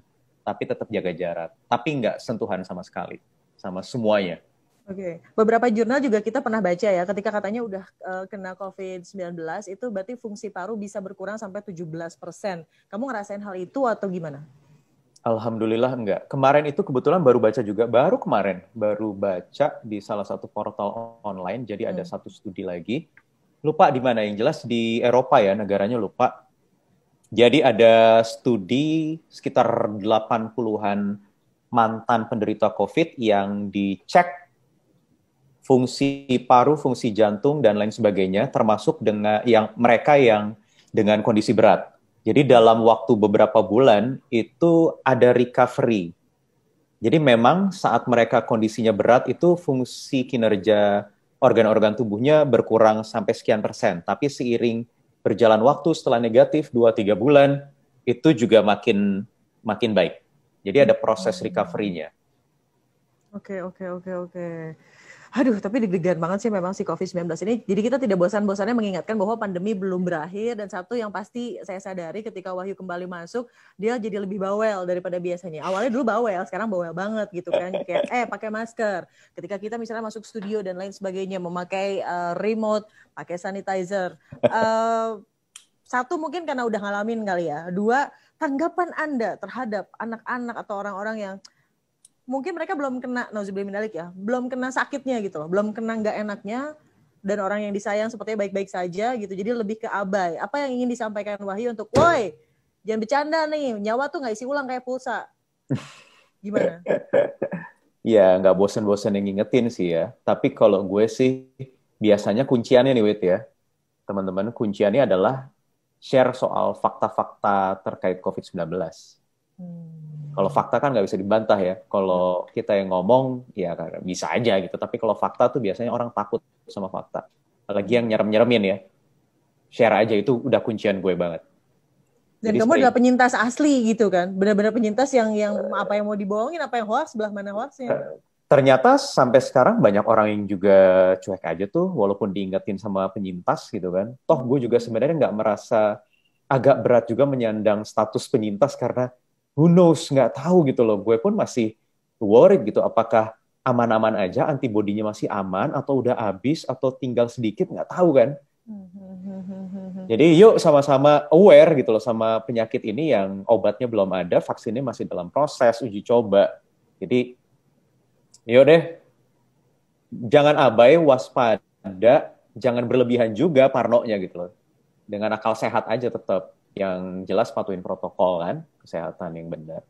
tapi tetap jaga jarak, tapi nggak sentuhan sama sekali, sama semuanya. Oke, okay. beberapa jurnal juga kita pernah baca ya, ketika katanya udah uh, kena COVID-19 itu berarti fungsi paru bisa berkurang sampai 17 persen. Kamu ngerasain hal itu atau gimana? Alhamdulillah enggak. Kemarin itu kebetulan baru baca juga, baru kemarin, baru baca di salah satu portal online, jadi hmm. ada satu studi lagi. Lupa di mana, yang jelas di Eropa ya, negaranya lupa jadi ada studi sekitar 80-an mantan penderita COVID yang dicek fungsi paru, fungsi jantung dan lain sebagainya termasuk dengan yang mereka yang dengan kondisi berat. Jadi dalam waktu beberapa bulan itu ada recovery. Jadi memang saat mereka kondisinya berat itu fungsi kinerja organ-organ tubuhnya berkurang sampai sekian persen, tapi seiring berjalan waktu setelah negatif 2-3 bulan, itu juga makin makin baik. Jadi ada proses recovery-nya. Oke, okay, oke, okay, oke, okay, oke. Okay. Aduh, tapi deg-degan banget sih memang si COVID-19 ini. Jadi kita tidak bosan-bosannya mengingatkan bahwa pandemi belum berakhir dan satu yang pasti saya sadari ketika Wahyu kembali masuk, dia jadi lebih bawel daripada biasanya. Awalnya dulu bawel, sekarang bawel banget gitu kan. Kayak eh pakai masker. Ketika kita misalnya masuk studio dan lain sebagainya memakai uh, remote, pakai sanitizer. Uh, satu mungkin karena udah ngalamin kali ya. Dua, tanggapan Anda terhadap anak-anak atau orang-orang yang mungkin mereka belum kena nauzubillah minalik ya, belum kena sakitnya gitu loh, belum kena nggak enaknya dan orang yang disayang sepertinya baik-baik saja gitu. Jadi lebih ke abai. Apa yang ingin disampaikan Wahyu untuk, woi jangan bercanda nih, nyawa tuh nggak isi ulang kayak pulsa. [laughs] Gimana? ya nggak bosen-bosen yang ngingetin sih ya. Tapi kalau gue sih biasanya kunciannya nih Wit ya. Teman-teman kunciannya adalah share soal fakta-fakta terkait COVID-19. Hmm kalau fakta kan nggak bisa dibantah ya. Kalau ya. kita yang ngomong ya bisa aja gitu. Tapi kalau fakta tuh biasanya orang takut sama fakta. Lagi yang nyerem-nyeremin ya. Share aja itu udah kuncian gue banget. Dan Jadi kamu adalah penyintas asli gitu kan? Benar-benar penyintas yang yang apa yang mau dibohongin, apa yang hoax, sebelah mana hoaxnya? Eh, ternyata sampai sekarang banyak orang yang juga cuek aja tuh, walaupun diingetin sama penyintas gitu kan. Toh gue juga sebenarnya nggak merasa agak berat juga menyandang status penyintas karena who knows nggak tahu gitu loh gue pun masih worried gitu apakah aman-aman aja antibodinya masih aman atau udah habis atau tinggal sedikit nggak tahu kan [laughs] jadi yuk sama-sama aware gitu loh sama penyakit ini yang obatnya belum ada vaksinnya masih dalam proses uji coba jadi yuk deh jangan abai waspada jangan berlebihan juga parnonya gitu loh dengan akal sehat aja tetap yang jelas patuhin protokol kan kesehatan yang benar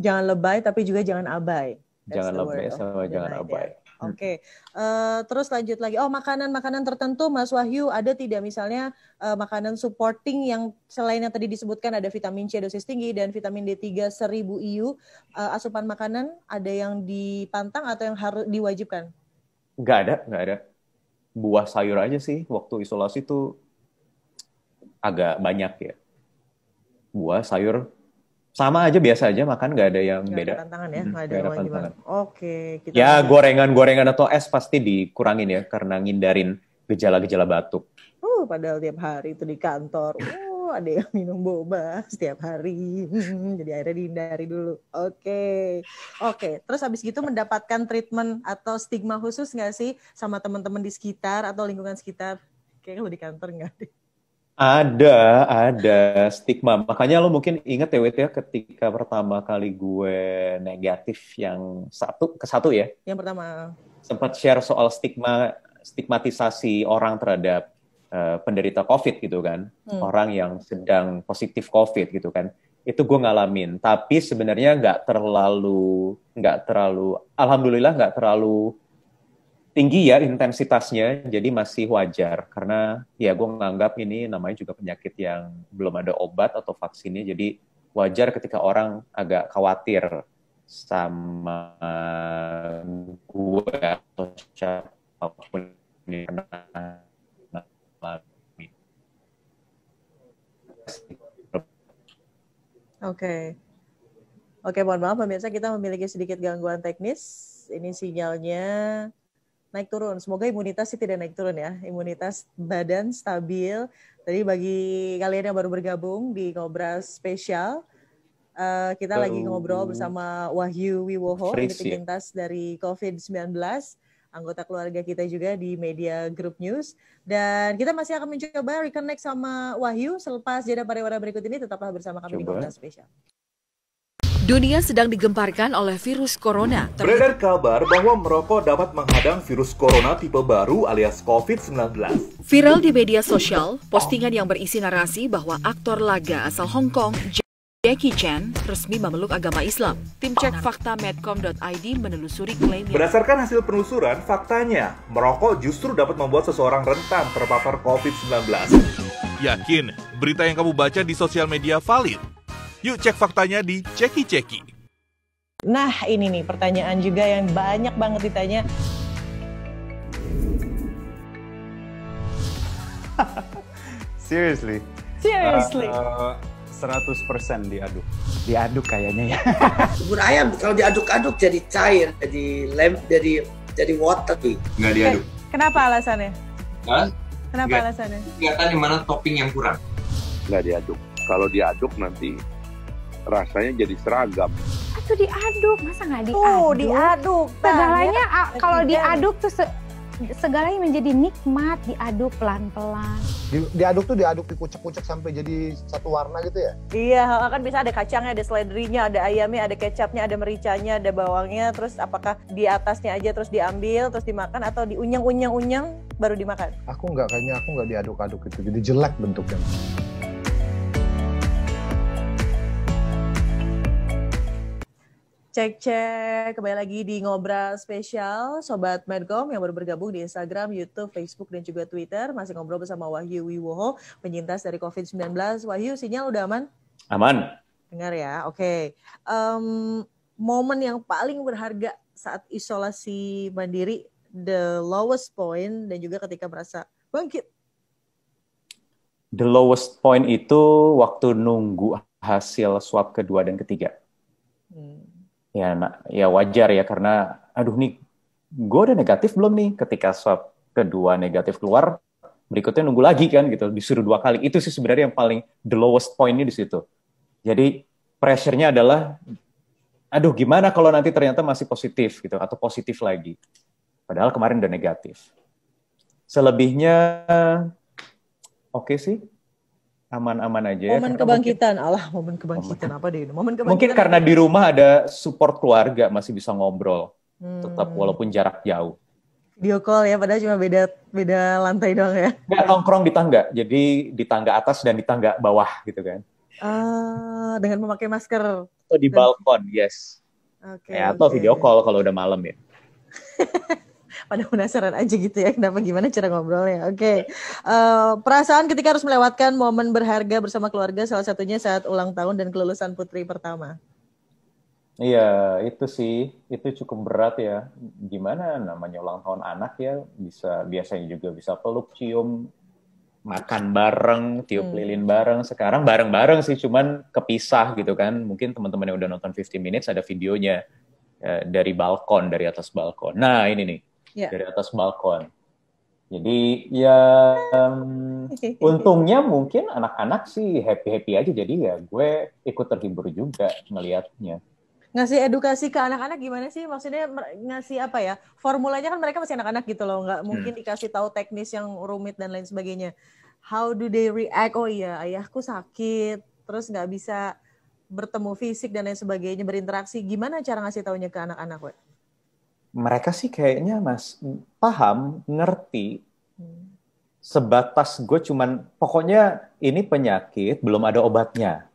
jangan lebay tapi juga jangan abai jangan lebay sama jangan jangan abai Oke, okay. uh, eh, terus lanjut lagi. Oh, makanan-makanan tertentu, Mas Wahyu, ada tidak misalnya uh, makanan supporting yang selain yang tadi disebutkan ada vitamin C dosis tinggi dan vitamin D3 1000 IU, uh, asupan makanan ada yang dipantang atau yang harus diwajibkan? Nggak ada, nggak ada. Buah sayur aja sih. Waktu isolasi tuh agak banyak ya. Buah, sayur, sama aja biasa aja makan nggak ada yang gak beda. tantangan ya, nggak ada, gak ada tantangan. Oke. Kita ya gorengan-gorengan atau es pasti dikurangin ya karena ngindarin gejala-gejala batuk. Uh, padahal tiap hari itu di kantor. Oh ada yang minum boba setiap hari. [laughs] jadi akhirnya dihindari dulu. Oke. Okay. Oke, okay. terus habis gitu mendapatkan treatment atau stigma khusus nggak sih sama teman-teman di sekitar atau lingkungan sekitar? Kayaknya lu di kantor nggak deh. Ada, ada stigma. Makanya lo mungkin inget ya, Wit, ya, ketika pertama kali gue negatif yang satu ke satu ya. Yang pertama. Sempat share soal stigma stigmatisasi orang terhadap uh, penderita COVID gitu kan, hmm. orang yang sedang positif COVID gitu kan. Itu gue ngalamin. Tapi sebenarnya nggak terlalu, nggak terlalu, alhamdulillah nggak terlalu tinggi ya intensitasnya, jadi masih wajar karena ya gue menganggap ini namanya juga penyakit yang belum ada obat atau vaksinnya, jadi wajar ketika orang agak khawatir sama gue atau siapapun yang pernah Oke. Oke, mohon maaf pemirsa kita memiliki sedikit gangguan teknis. Ini sinyalnya naik turun. Semoga imunitas sih tidak naik turun ya. Imunitas badan stabil. Tadi bagi kalian yang baru bergabung di Kobra Spesial, eh, kita baru... lagi ngobrol bersama Wahyu Wiwoho, penyintas ya. dari COVID-19, anggota keluarga kita juga di media Group News. Dan kita masih akan mencoba reconnect sama Wahyu selepas jeda pariwara berikut ini. Tetaplah bersama kami Coba. di Kobra Spesial. Dunia sedang digemparkan oleh virus corona. Beredar kabar bahwa merokok dapat menghadang virus corona tipe baru alias COVID-19. Viral di media sosial, postingan yang berisi narasi bahwa aktor laga asal Hong Kong Jackie Chan resmi memeluk agama Islam. Tim cek fakta medcom.id menelusuri klaim Berdasarkan hasil penelusuran, faktanya merokok justru dapat membuat seseorang rentan terpapar COVID-19. Yakin, berita yang kamu baca di sosial media valid? Yuk cek faktanya di Ceki Ceki. Nah ini nih pertanyaan juga yang banyak banget ditanya. [laughs] Seriously? Seriously? Uh, uh, 100% diaduk. Diaduk kayaknya ya. [laughs] Bubur ayam kalau diaduk-aduk jadi cair, jadi lem, jadi jadi sih. Nggak eh, diaduk. Kenapa alasannya? Hah? Kenapa Nggak, alasannya? Kelihatan di mana topping yang kurang. Nggak diaduk. Kalau diaduk nanti rasanya jadi seragam itu diaduk masa nggak diaduk Oh, diaduk ya. segalanya ya. kalau diaduk tuh se segalanya menjadi nikmat diaduk pelan-pelan. Di, diaduk tuh diaduk dikucek-kucek sampai jadi satu warna gitu ya? Iya, kan bisa ada kacangnya, ada seledrinya, ada ayamnya, ada kecapnya, ada mericanya, ada bawangnya, terus apakah di atasnya aja terus diambil, terus dimakan atau diunyang-unyang-unyang baru dimakan? Aku nggak kayaknya aku nggak diaduk-aduk itu, jadi jelek bentuknya. Cek-cek, kembali lagi di Ngobrol Spesial, Sobat Medcom yang baru bergabung di Instagram, Youtube, Facebook, dan juga Twitter. Masih ngobrol bersama Wahyu Wiwoho, penyintas dari COVID-19. Wahyu, sinyal udah aman? Aman. Dengar ya, oke. Okay. Um, momen yang paling berharga saat isolasi mandiri, the lowest point, dan juga ketika merasa bangkit. The lowest point itu waktu nunggu hasil swab kedua dan ketiga. Hmm ya nah, ya wajar ya karena aduh nih gue udah negatif belum nih ketika swab kedua negatif keluar berikutnya nunggu lagi kan gitu disuruh dua kali itu sih sebenarnya yang paling the lowest pointnya di situ jadi pressure-nya adalah aduh gimana kalau nanti ternyata masih positif gitu atau positif lagi padahal kemarin udah negatif selebihnya oke okay sih aman-aman aja. Ya, momen kebangkitan, mungkin, Allah momen kebangkitan momen, apa deh Momen kebangkitan. Mungkin karena di rumah ada support keluarga masih bisa ngobrol, hmm. tetap walaupun jarak jauh. Video call ya, padahal cuma beda beda lantai doang ya. Nggak nongkrong di tangga, jadi di tangga atas dan di tangga bawah gitu kan. Uh, dengan memakai masker. Atau di balkon, yes. Okay, ya, atau okay. video call kalau udah malam ya. [laughs] pada penasaran aja gitu ya kenapa gimana cara ngobrolnya. Oke. Okay. Uh, eh, perasaan ketika harus melewatkan momen berharga bersama keluarga salah satunya saat ulang tahun dan kelulusan putri pertama. Iya, itu sih itu cukup berat ya. Gimana namanya ulang tahun anak ya bisa biasanya juga bisa peluk, cium, makan bareng, tiup hmm. lilin bareng. Sekarang bareng-bareng sih, cuman kepisah gitu kan. Mungkin teman-teman yang udah nonton 15 Minutes ada videonya eh, dari balkon, dari atas balkon. Nah ini nih, yeah. dari atas balkon. Jadi ya um, [laughs] untungnya mungkin anak-anak sih happy-happy aja jadi ya gue ikut terhibur juga melihatnya. Ngasih edukasi ke anak-anak gimana sih? Maksudnya ngasih apa ya? Formulanya kan mereka masih anak-anak gitu loh, nggak hmm. mungkin dikasih tahu teknis yang rumit dan lain sebagainya. How do they react? Oh iya, ayahku sakit, terus nggak bisa bertemu fisik dan lain sebagainya, berinteraksi. Gimana cara ngasih taunya ke anak-anak, Wak? mereka sih kayaknya mas paham ngerti sebatas gue cuman pokoknya ini penyakit belum ada obatnya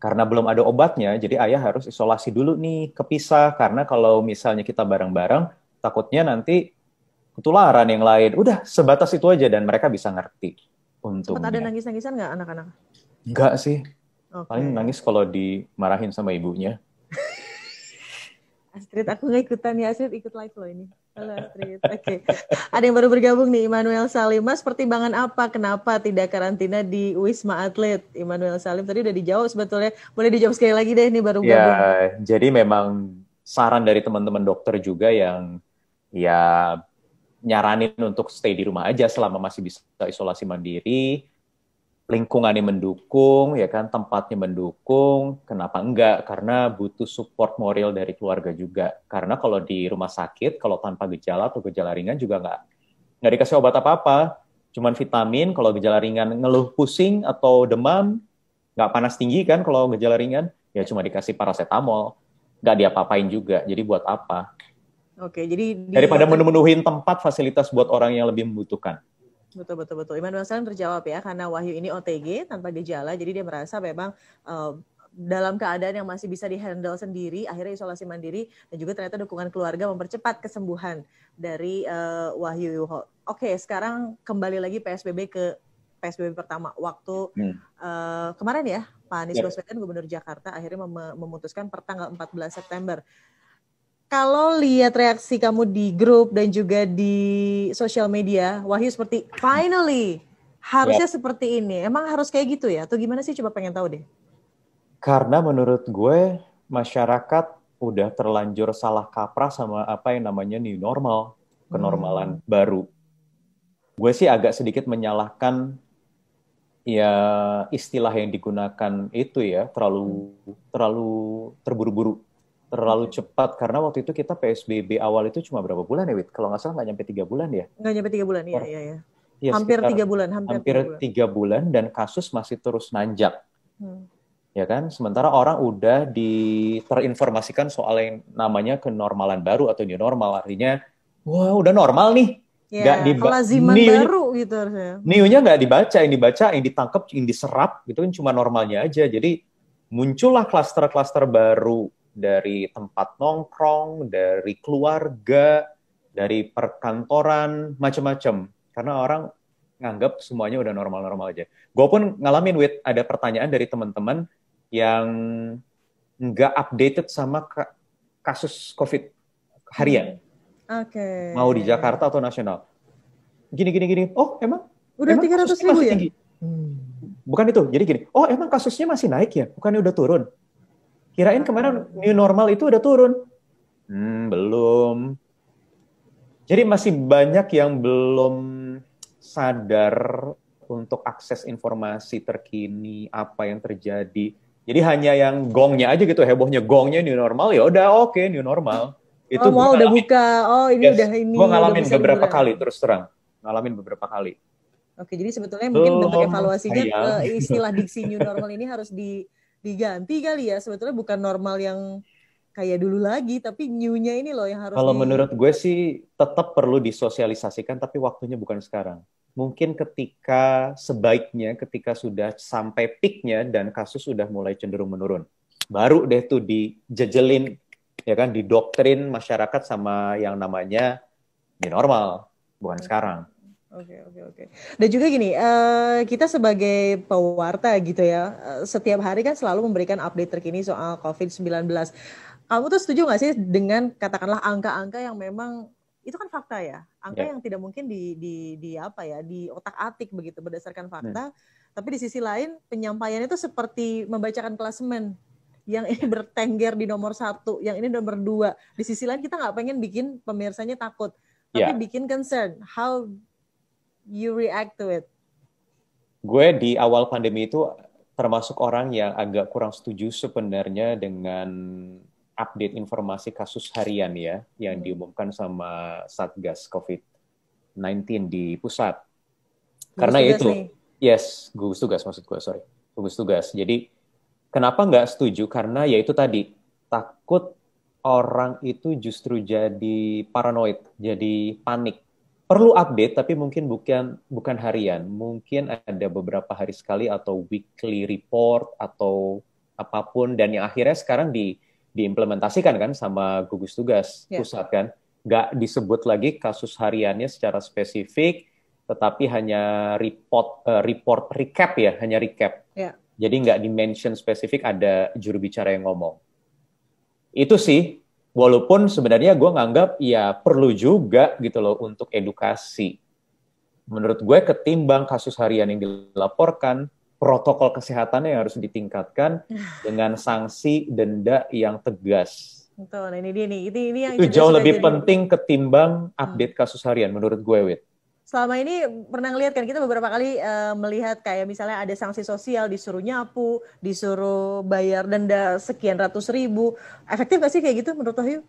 karena belum ada obatnya jadi ayah harus isolasi dulu nih kepisah karena kalau misalnya kita bareng-bareng takutnya nanti ketularan yang lain udah sebatas itu aja dan mereka bisa ngerti untuk ada nangis-nangisan nggak anak-anak nggak sih okay. paling nangis kalau dimarahin sama ibunya [laughs] Astrid, aku nggak ikutan ya Astrid, ikut live loh ini. Halo Astrid. Oke. Okay. Ada yang baru bergabung nih, Immanuel Salim. Mas, pertimbangan apa kenapa tidak karantina di Wisma Atlet? Immanuel Salim tadi udah dijawab sebetulnya. Boleh dijawab sekali lagi deh ini baru ya, bergabung. Ya, jadi memang saran dari teman-teman dokter juga yang ya nyaranin untuk stay di rumah aja selama masih bisa isolasi mandiri lingkungannya mendukung, ya kan tempatnya mendukung, kenapa enggak? Karena butuh support moral dari keluarga juga. Karena kalau di rumah sakit, kalau tanpa gejala atau gejala ringan juga enggak nggak dikasih obat apa-apa, cuman vitamin. Kalau gejala ringan ngeluh pusing atau demam, enggak panas tinggi kan kalau gejala ringan, ya cuma dikasih paracetamol, enggak diapa-apain juga. Jadi buat apa? Oke, jadi daripada menemenuhin tempat fasilitas buat orang yang lebih membutuhkan. Betul, betul, betul. Immanuel Salim terjawab ya, karena Wahyu ini OTG tanpa gejala, jadi dia merasa memang uh, dalam keadaan yang masih bisa dihandle sendiri, akhirnya isolasi mandiri dan juga ternyata dukungan keluarga mempercepat kesembuhan dari uh, Wahyu Oke, sekarang kembali lagi PSBB ke PSBB pertama waktu hmm. uh, kemarin ya, Pak Anies yeah. Ya. Gubernur Jakarta akhirnya mem memutuskan pertanggal tanggal 14 September kalau lihat reaksi kamu di grup dan juga di sosial media, Wahyu seperti finally harusnya yep. Ya. seperti ini. Emang harus kayak gitu ya? Atau gimana sih? Coba pengen tahu deh. Karena menurut gue masyarakat udah terlanjur salah kaprah sama apa yang namanya new normal, kenormalan hmm. baru. Gue sih agak sedikit menyalahkan ya istilah yang digunakan itu ya terlalu terlalu terburu-buru terlalu cepat karena waktu itu kita PSBB awal itu cuma berapa bulan ya Wit? Kalau nggak salah nggak nyampe tiga bulan ya? Nggak nyampe tiga bulan, iya iya. Ya. Ya, hampir tiga bulan, hampir, hampir tiga bulan. bulan dan kasus masih terus nanjak, hmm. ya kan? Sementara orang udah di terinformasikan soal yang namanya kenormalan baru atau new normal, artinya wah udah normal nih, iya, nggak yeah, dibaca. baru gitu New-nya nggak dibaca, yang dibaca, yang ditangkap, yang diserap gitu kan cuma normalnya aja. Jadi muncullah klaster-klaster baru dari tempat nongkrong, dari keluarga, dari perkantoran, macam-macam. Karena orang nganggap semuanya udah normal-normal aja. Gue pun ngalamin with ada pertanyaan dari teman-teman yang nggak updated sama kasus COVID harian. Hmm. Oke. Okay. Mau di Jakarta atau nasional. Gini gini gini. Oh emang? Udah emang 300 ribu ya? Tinggi? Hmm. Bukan itu. Jadi gini. Oh emang kasusnya masih naik ya? Bukannya udah turun? Kirain kemarin new normal itu udah turun. Hmm, belum. Jadi masih banyak yang belum sadar untuk akses informasi terkini, apa yang terjadi. Jadi hanya yang gongnya aja gitu, hebohnya gongnya new normal, ya udah oke okay, new normal. Oh, itu oh, mau udah buka, oh ini yes, udah ini. Gue ngalamin beberapa dibuka. kali terus terang, ngalamin beberapa kali. Oke, jadi sebetulnya mungkin belum, bentuk evaluasinya ke istilah diksi new normal ini harus di diganti kali ya sebetulnya bukan normal yang kayak dulu lagi tapi newnya ini loh yang harus kalau di... menurut gue sih tetap perlu disosialisasikan tapi waktunya bukan sekarang mungkin ketika sebaiknya ketika sudah sampai peaknya dan kasus sudah mulai cenderung menurun baru deh tuh dijejelin ya kan didoktrin masyarakat sama yang namanya di normal bukan iya. sekarang Oke oke oke. Dan juga gini, uh, kita sebagai pewarta gitu ya, uh, setiap hari kan selalu memberikan update terkini soal COVID-19. Kamu tuh setuju nggak sih dengan katakanlah angka-angka yang memang itu kan fakta ya, angka yeah. yang tidak mungkin di, di di apa ya, di otak atik begitu berdasarkan nah. fakta. Yeah. Tapi di sisi lain penyampaiannya itu seperti membacakan klasemen yang ini ya. bertengger di nomor satu, yang ini nomor dua. Di sisi lain kita nggak pengen bikin pemirsanya takut, tapi yeah. bikin concern. How you react to it? Gue di awal pandemi itu termasuk orang yang agak kurang setuju sebenarnya dengan update informasi kasus harian ya yang hmm. diumumkan sama Satgas COVID-19 di pusat. Karena itu, nih. yes, gugus tugas maksud gue, sorry, gugus tugas. Jadi kenapa nggak setuju? Karena ya itu tadi takut orang itu justru jadi paranoid, jadi panik perlu update tapi mungkin bukan bukan harian mungkin ada beberapa hari sekali atau weekly report atau apapun dan yang akhirnya sekarang di diimplementasikan kan sama gugus tugas yeah. pusat kan nggak disebut lagi kasus hariannya secara spesifik tetapi hanya report uh, report recap ya hanya recap yeah. jadi nggak dimention spesifik ada juru bicara yang ngomong itu sih walaupun sebenarnya gue nganggap ya perlu juga gitu loh untuk edukasi. Menurut gue ketimbang kasus harian yang dilaporkan, protokol kesehatannya yang harus ditingkatkan [sighs] dengan sanksi denda yang tegas. Betul, nah ini dia nih. Ini, ini yang itu jauh lebih penting ketimbang hmm. update kasus harian menurut gue, Wit selama ini pernah ngelihat kan kita beberapa kali uh, melihat kayak misalnya ada sanksi sosial disuruh nyapu, disuruh bayar denda sekian ratus ribu. Efektif gak sih kayak gitu menurut Wahyu?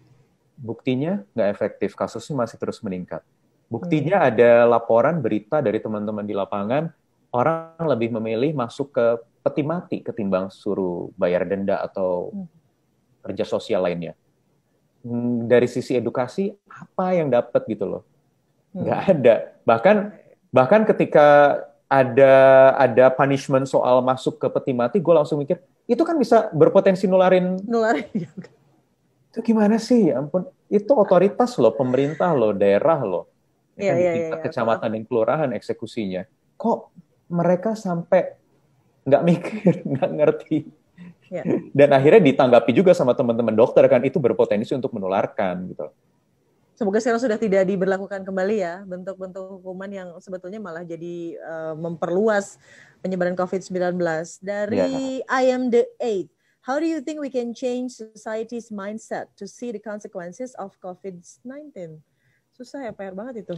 Buktinya nggak efektif, kasusnya masih terus meningkat. Buktinya hmm. ada laporan berita dari teman-teman di lapangan, orang lebih memilih masuk ke peti mati ketimbang suruh bayar denda atau hmm. kerja sosial lainnya. Hmm, dari sisi edukasi, apa yang dapat gitu loh Hmm. nggak hmm. ada bahkan bahkan ketika ada ada punishment soal masuk ke peti mati gue langsung mikir itu kan bisa berpotensi nularin nularin [laughs] iya. itu gimana sih ya ampun itu otoritas loh pemerintah loh daerah loh ya, ya, kan, ya, di iya, tingkat ya, kecamatan ya. dan kelurahan eksekusinya kok mereka sampai nggak mikir [laughs] nggak ngerti ya. dan akhirnya ditanggapi juga sama teman-teman dokter kan itu berpotensi untuk menularkan gitu semoga sekarang sudah tidak diberlakukan kembali ya bentuk-bentuk hukuman yang sebetulnya malah jadi uh, memperluas penyebaran COVID-19. Dari yeah. I am the eight, how do you think we can change society's mindset to see the consequences of COVID-19? Susah ya, PR banget itu.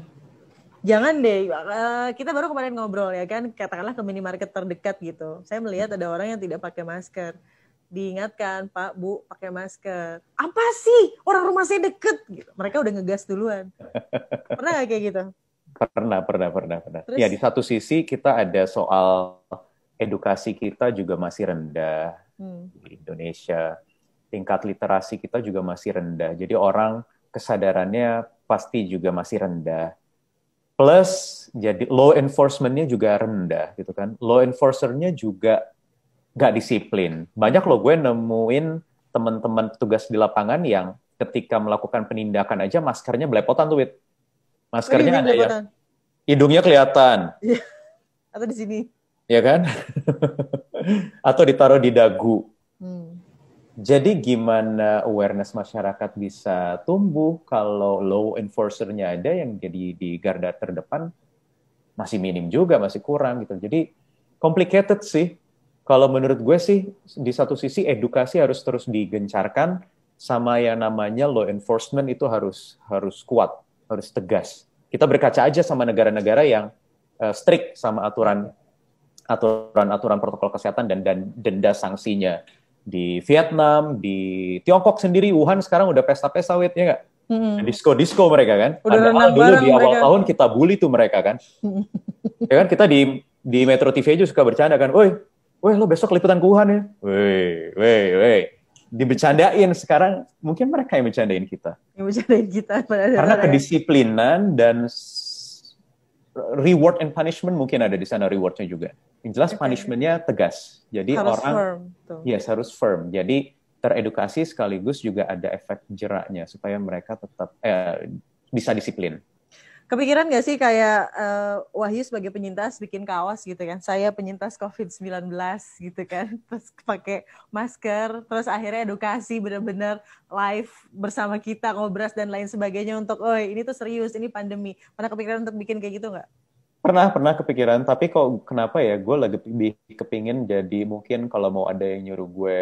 Jangan deh, eh, kita baru kemarin ngobrol ya kan, katakanlah ke minimarket terdekat gitu. Saya melihat ada orang yang tidak pakai masker diingatkan Pak Bu pakai masker apa sih orang rumah saya deket gitu mereka udah ngegas duluan [laughs] pernah gak kayak gitu pernah pernah pernah pernah Terus? ya di satu sisi kita ada soal edukasi kita juga masih rendah hmm. di Indonesia tingkat literasi kita juga masih rendah jadi orang kesadarannya pasti juga masih rendah plus jadi law enforcementnya juga rendah gitu kan law enforcernya juga gak disiplin. Banyak loh gue nemuin teman-teman tugas di lapangan yang ketika melakukan penindakan aja maskernya belepotan tuh, Wit. Maskernya oh, iya, ada ya. Hidungnya kelihatan. Iya. [laughs] Atau di sini. Ya kan? [laughs] Atau ditaruh di dagu. Hmm. Jadi gimana awareness masyarakat bisa tumbuh kalau low enforcer-nya ada yang jadi di garda terdepan masih minim juga, masih kurang gitu. Jadi complicated sih kalau menurut gue sih di satu sisi edukasi harus terus digencarkan sama yang namanya law enforcement itu harus harus kuat, harus tegas. Kita berkaca aja sama negara-negara yang uh, strict sama aturan aturan aturan protokol kesehatan dan dan denda sanksinya di Vietnam, di Tiongkok sendiri, Wuhan sekarang udah pesta-pesta wait ya nggak? Hmm. Disko-disko mereka kan. Udah Padahal dulu di awal mereka. tahun kita bully tuh mereka kan. [laughs] ya kan kita di di Metro TV aja suka bercanda kan, woi weh lo besok liputan kuhan ya, weh, weh, weh, dibecandain sekarang mungkin mereka yang bercandain kita. Yang bercandain kita. Karena [laughs] ya. kedisiplinan dan reward and punishment mungkin ada di sana rewardnya juga. Yang jelas okay. punishmentnya tegas. Jadi harus orang firm, tuh. yes harus firm. Jadi teredukasi sekaligus juga ada efek jeraknya supaya mereka tetap eh, bisa disiplin. Kepikiran gak sih kayak uh, Wahyu sebagai penyintas bikin kaos gitu kan? Saya penyintas COVID-19 gitu kan. [laughs] Terus pakai masker, terus akhirnya edukasi bener-bener live bersama kita ngobras dan lain sebagainya untuk, "Oh, ini tuh serius, ini pandemi." Pernah kepikiran untuk bikin kayak gitu gak? Pernah, pernah kepikiran, tapi kok kenapa ya gue lagi kepingin jadi mungkin kalau mau ada yang nyuruh gue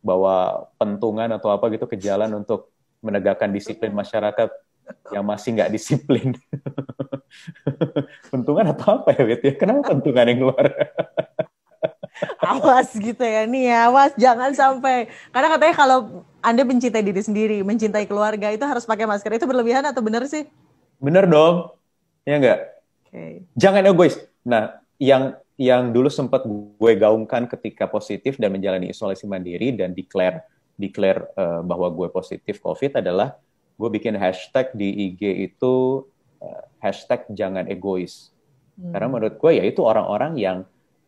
bawa pentungan atau apa gitu ke jalan untuk menegakkan disiplin masyarakat yang masih nggak disiplin. pentungan [laughs] atau apa ya, Wit? Ya? Kenapa pentungan yang keluar? [laughs] awas gitu ya nih ya, awas jangan sampai. Karena katanya kalau Anda mencintai diri sendiri, mencintai keluarga itu harus pakai masker. Itu berlebihan atau benar sih? Benar dong. Ya enggak? Okay. Jangan egois. Nah, yang yang dulu sempat gue gaungkan ketika positif dan menjalani isolasi mandiri dan declare declare uh, bahwa gue positif COVID adalah gue bikin hashtag di IG itu uh, hashtag jangan egois. Hmm. Karena menurut gue ya itu orang-orang yang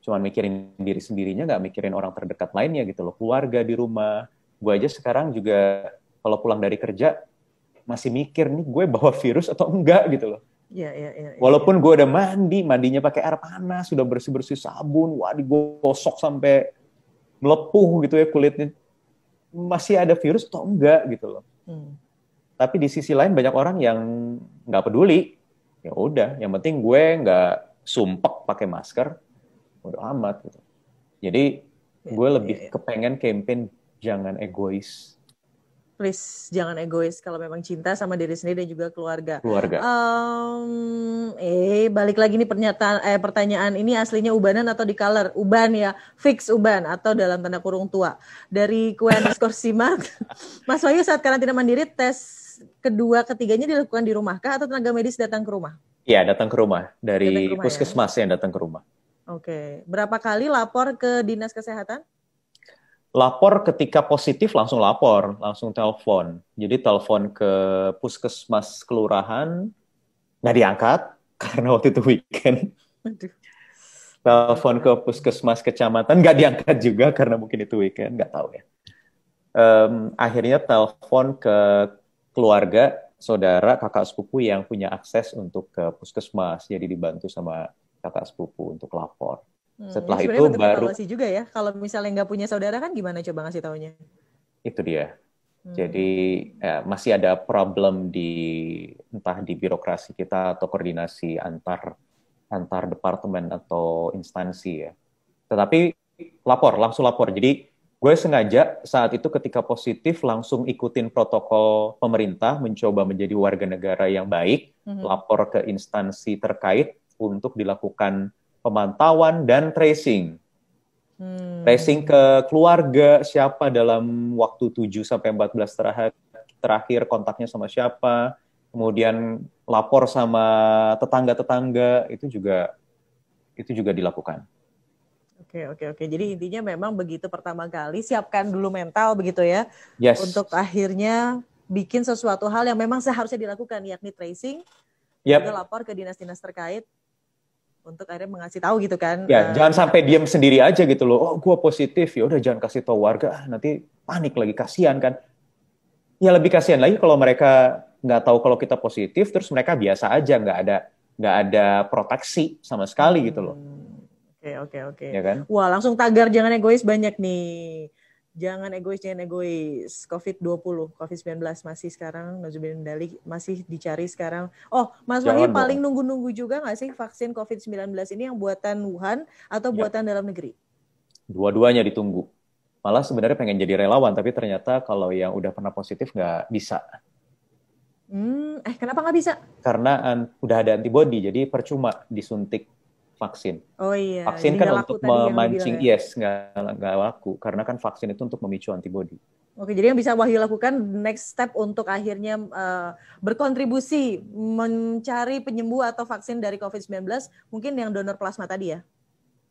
cuman mikirin diri sendirinya, nggak mikirin orang terdekat lainnya gitu loh, keluarga di rumah. Gue aja sekarang juga kalau pulang dari kerja masih mikir nih gue bawa virus atau enggak gitu loh. Ya, ya, ya, ya, Walaupun gue udah mandi, mandinya pakai air panas, sudah bersih-bersih sabun, wah digosok sampai melepuh gitu ya kulitnya. Masih ada virus atau enggak gitu loh. Hmm tapi di sisi lain banyak orang yang nggak peduli ya udah yang penting gue nggak sumpek pakai masker udah amat gitu jadi iya, gue lebih iya, iya. kepengen campaign jangan egois please jangan egois kalau memang cinta sama diri sendiri dan juga keluarga. Keluarga. Um, eh balik lagi nih pernyataan eh pertanyaan ini aslinya ubanan atau di color? Uban ya, fix uban atau dalam tanda kurung tua. Dari Kuen underscore simak, [laughs] Mas Wahyu saat karantina mandiri tes kedua ketiganya dilakukan di rumahkah atau tenaga medis datang ke rumah? Iya datang ke rumah dari ya? puskesmas ya? yang datang ke rumah. Oke, okay. berapa kali lapor ke dinas kesehatan? lapor ketika positif langsung lapor, langsung telepon. Jadi telepon ke puskesmas kelurahan, nggak diangkat [laughs] karena waktu itu weekend. Telepon ke puskesmas kecamatan nggak diangkat juga karena mungkin itu weekend, nggak tahu ya. Um, akhirnya telepon ke keluarga, saudara, kakak sepupu yang punya akses untuk ke puskesmas, jadi dibantu sama kakak sepupu untuk lapor Hmm, Setelah itu baru juga ya. Kalau misalnya nggak punya saudara kan gimana coba ngasih taunya? Itu dia. Hmm. Jadi ya, masih ada problem di entah di birokrasi kita atau koordinasi antar antar departemen atau instansi ya. Tetapi lapor, langsung lapor. Jadi gue sengaja saat itu ketika positif langsung ikutin protokol pemerintah mencoba menjadi warga negara yang baik, hmm lapor ke instansi terkait untuk dilakukan pemantauan dan tracing. Hmm. Tracing ke keluarga siapa dalam waktu 7 sampai 14 terakhir, terakhir kontaknya sama siapa, kemudian lapor sama tetangga-tetangga itu juga itu juga dilakukan. Oke, oke, oke. Jadi intinya memang begitu pertama kali siapkan dulu mental begitu ya. Yes. Untuk akhirnya bikin sesuatu hal yang memang seharusnya dilakukan yakni tracing, yep. lapor ke dinas-dinas terkait untuk akhirnya mengasih tahu gitu kan. Ya, uh, jangan sampai diam sendiri aja gitu loh. Oh, gua positif. Ya udah jangan kasih tahu warga, ah, nanti panik lagi kasihan kan. Ya lebih kasihan lagi kalau mereka nggak tahu kalau kita positif terus mereka biasa aja nggak ada nggak ada proteksi sama sekali gitu loh. Hmm, oke oke oke. Ya kan? Wah langsung tagar jangan egois banyak nih jangan egois jangan egois COVID-20 COVID-19 masih sekarang Nazubilin dalik masih dicari sekarang oh Mas Wahyu paling nunggu-nunggu juga nggak sih vaksin COVID-19 ini yang buatan Wuhan atau iya. buatan dalam negeri dua-duanya ditunggu malah sebenarnya pengen jadi relawan tapi ternyata kalau yang udah pernah positif nggak bisa hmm eh kenapa nggak bisa karena udah ada antibody jadi percuma disuntik vaksin. Oh iya. Vaksin kan untuk memancing ya? yes nggak nggak laku karena kan vaksin itu untuk memicu antibodi. Oke, jadi yang bisa Wahyu lakukan next step untuk akhirnya uh, berkontribusi mencari penyembuh atau vaksin dari COVID-19 mungkin yang donor plasma tadi ya.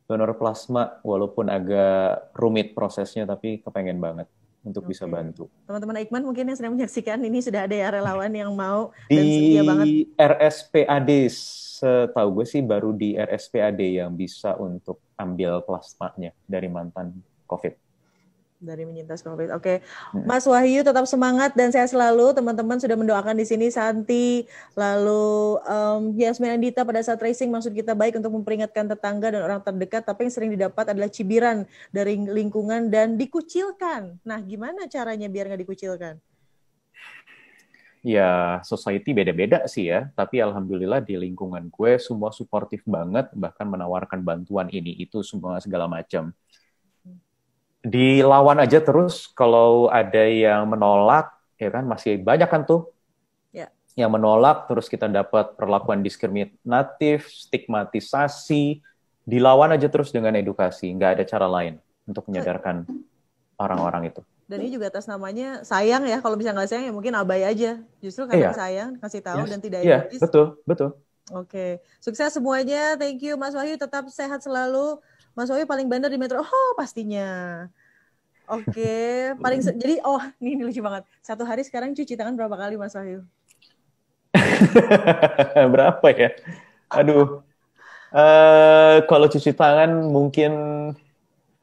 Donor plasma walaupun agak rumit prosesnya tapi kepengen banget untuk bisa bantu. Teman-teman Aikman mungkin yang sedang menyaksikan ini sudah ada ya relawan yang mau di dan setia banget. Di RSPAD setahu gue sih baru di RSPAD yang bisa untuk ambil plasmanya dari mantan COVID dari menyintas COVID. Oke, okay. Hmm. Mas Wahyu tetap semangat dan saya selalu teman-teman sudah mendoakan di sini Santi, lalu um, Yasmin Andita pada saat tracing maksud kita baik untuk memperingatkan tetangga dan orang terdekat, tapi yang sering didapat adalah cibiran dari lingkungan dan dikucilkan. Nah, gimana caranya biar nggak dikucilkan? Ya, society beda-beda sih ya. Tapi alhamdulillah di lingkungan gue semua suportif banget, bahkan menawarkan bantuan ini itu semua segala macam dilawan aja terus kalau ada yang menolak ya kan masih banyak kan tuh yeah. yang menolak terus kita dapat perlakuan diskriminatif stigmatisasi dilawan aja terus dengan edukasi nggak ada cara lain untuk menyadarkan orang-orang itu dan ini juga atas namanya sayang ya kalau bisa nggak sayang ya mungkin abai aja justru karena yeah. sayang kasih tahu yes. dan tidak yeah. Iya, betul betul oke okay. sukses semuanya. thank you Mas Wahyu tetap sehat selalu Mas Owi paling bandar di Metro. Oh, pastinya. Oke, okay. [laughs] paling iya. jadi oh, ini, ini lucu banget. Satu hari sekarang cuci tangan berapa kali Mas Wahyu? [laughs] berapa ya? Aduh. Uh, kalau cuci tangan mungkin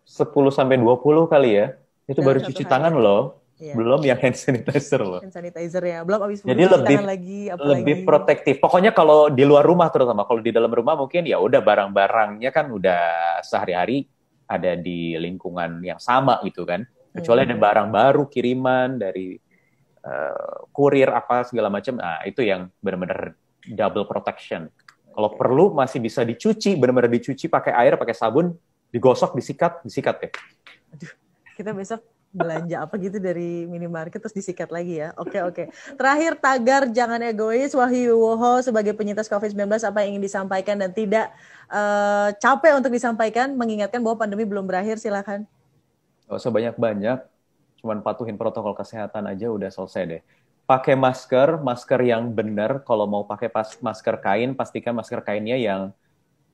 10 sampai 20 kali ya. Itu Dalam nah, baru cuci hari. tangan loh. Yeah. Belum yang hand sanitizer loh. Hand sanitizer ya. Belum abis Jadi lebih lagi lebih lagi. protektif. Pokoknya kalau di luar rumah terutama kalau di dalam rumah mungkin ya udah barang-barangnya kan udah sehari-hari ada di lingkungan yang sama gitu kan. Kecuali hmm. ada barang baru kiriman dari uh, kurir apa segala macam. Nah, itu yang benar-benar double protection. Kalau perlu masih bisa dicuci, benar-benar dicuci pakai air, pakai sabun, digosok, disikat, disikat ya. Aduh, kita besok belanja apa gitu dari minimarket terus disikat lagi ya. Oke, okay, oke. Okay. Terakhir tagar jangan egois Wahyu Woho sebagai penyintas COVID-19 apa yang ingin disampaikan dan tidak uh, capek untuk disampaikan mengingatkan bahwa pandemi belum berakhir silakan. Gak usah banyak-banyak, cuman patuhin protokol kesehatan aja udah selesai deh. Pakai masker, masker yang benar. Kalau mau pakai pas masker kain, pastikan masker kainnya yang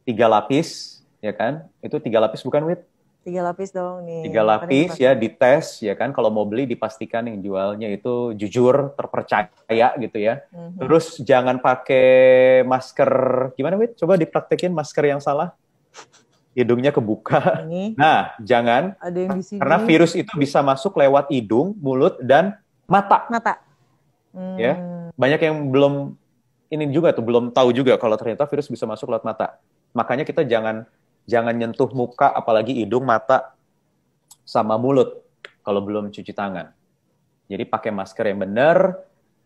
tiga lapis, ya kan? Itu tiga lapis bukan, Wit? Tiga lapis dong nih. Tiga lapis ya dites ya kan kalau mau beli dipastikan yang jualnya itu jujur, terpercaya gitu ya. Mm-hmm. Terus jangan pakai masker gimana Wit? Coba dipraktekin masker yang salah. Hidungnya kebuka. Ini. Nah, jangan. Ada yang di sini. Karena virus itu bisa masuk lewat hidung, mulut dan mata. Mata. Hmm. Ya. Banyak yang belum ini juga tuh belum tahu juga kalau ternyata virus bisa masuk lewat mata. Makanya kita jangan jangan nyentuh muka apalagi hidung, mata sama mulut kalau belum cuci tangan. Jadi pakai masker yang benar.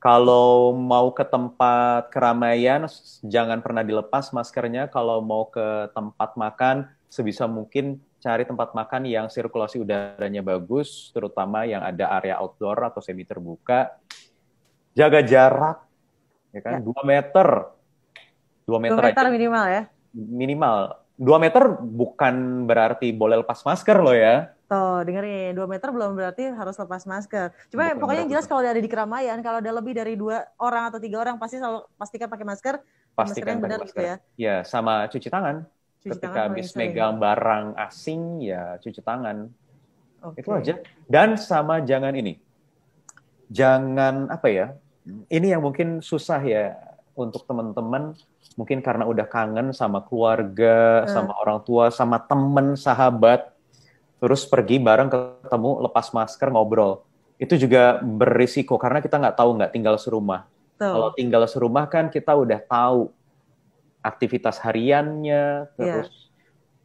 Kalau mau ke tempat keramaian jangan pernah dilepas maskernya. Kalau mau ke tempat makan sebisa mungkin cari tempat makan yang sirkulasi udaranya bagus, terutama yang ada area outdoor atau semi terbuka. Jaga jarak, ya kan? Ya. 2 meter. 2 meter, 2 meter minimal ya? Minimal. 2 meter bukan berarti boleh lepas masker loh ya. Tuh, dengerin. 2 meter belum berarti harus lepas masker. Cuma bukan pokoknya yang jelas kalau ada di keramaian, kalau ada lebih dari dua orang atau tiga orang, pasti selalu pastikan pakai masker. Pastikan pakai benar gitu masker. Gitu ya. ya, sama cuci tangan. Cuci Ketika tangan habis megang barang asing, ya cuci tangan. Okay. Itu aja. Dan sama jangan ini. Jangan apa ya, ini yang mungkin susah ya untuk teman-teman mungkin karena udah kangen sama keluarga, hmm. sama orang tua, sama temen, sahabat, terus pergi bareng ketemu lepas masker ngobrol. Itu juga berisiko karena kita nggak tahu nggak tinggal serumah. Tuh. Kalau tinggal serumah kan kita udah tahu aktivitas hariannya, iya. terus yeah.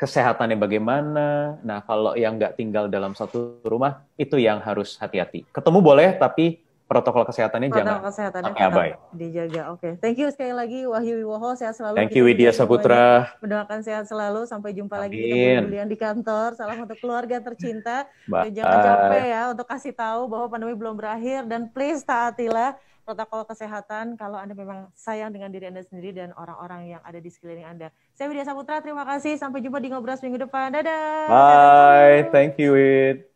kesehatannya bagaimana. Nah kalau yang nggak tinggal dalam satu rumah itu yang harus hati-hati. Ketemu boleh tapi protokol kesehatannya protokol jangan kesehatannya pakai abai. Dijaga. Oke. Okay. Thank you sekali lagi Wahyu Wiwoho sehat selalu. Thank you Widya Saputra. Mendoakan sehat selalu sampai jumpa Amin. lagi kita di kantor. Salam untuk keluarga tercinta. Bye. Jangan capek ya untuk kasih tahu bahwa pandemi belum berakhir dan please taatilah protokol kesehatan kalau Anda memang sayang dengan diri Anda sendiri dan orang-orang yang ada di sekeliling Anda. Saya Widya Saputra, terima kasih. Sampai jumpa di Ngobras minggu depan. Dadah. Bye. Thank you, Wid.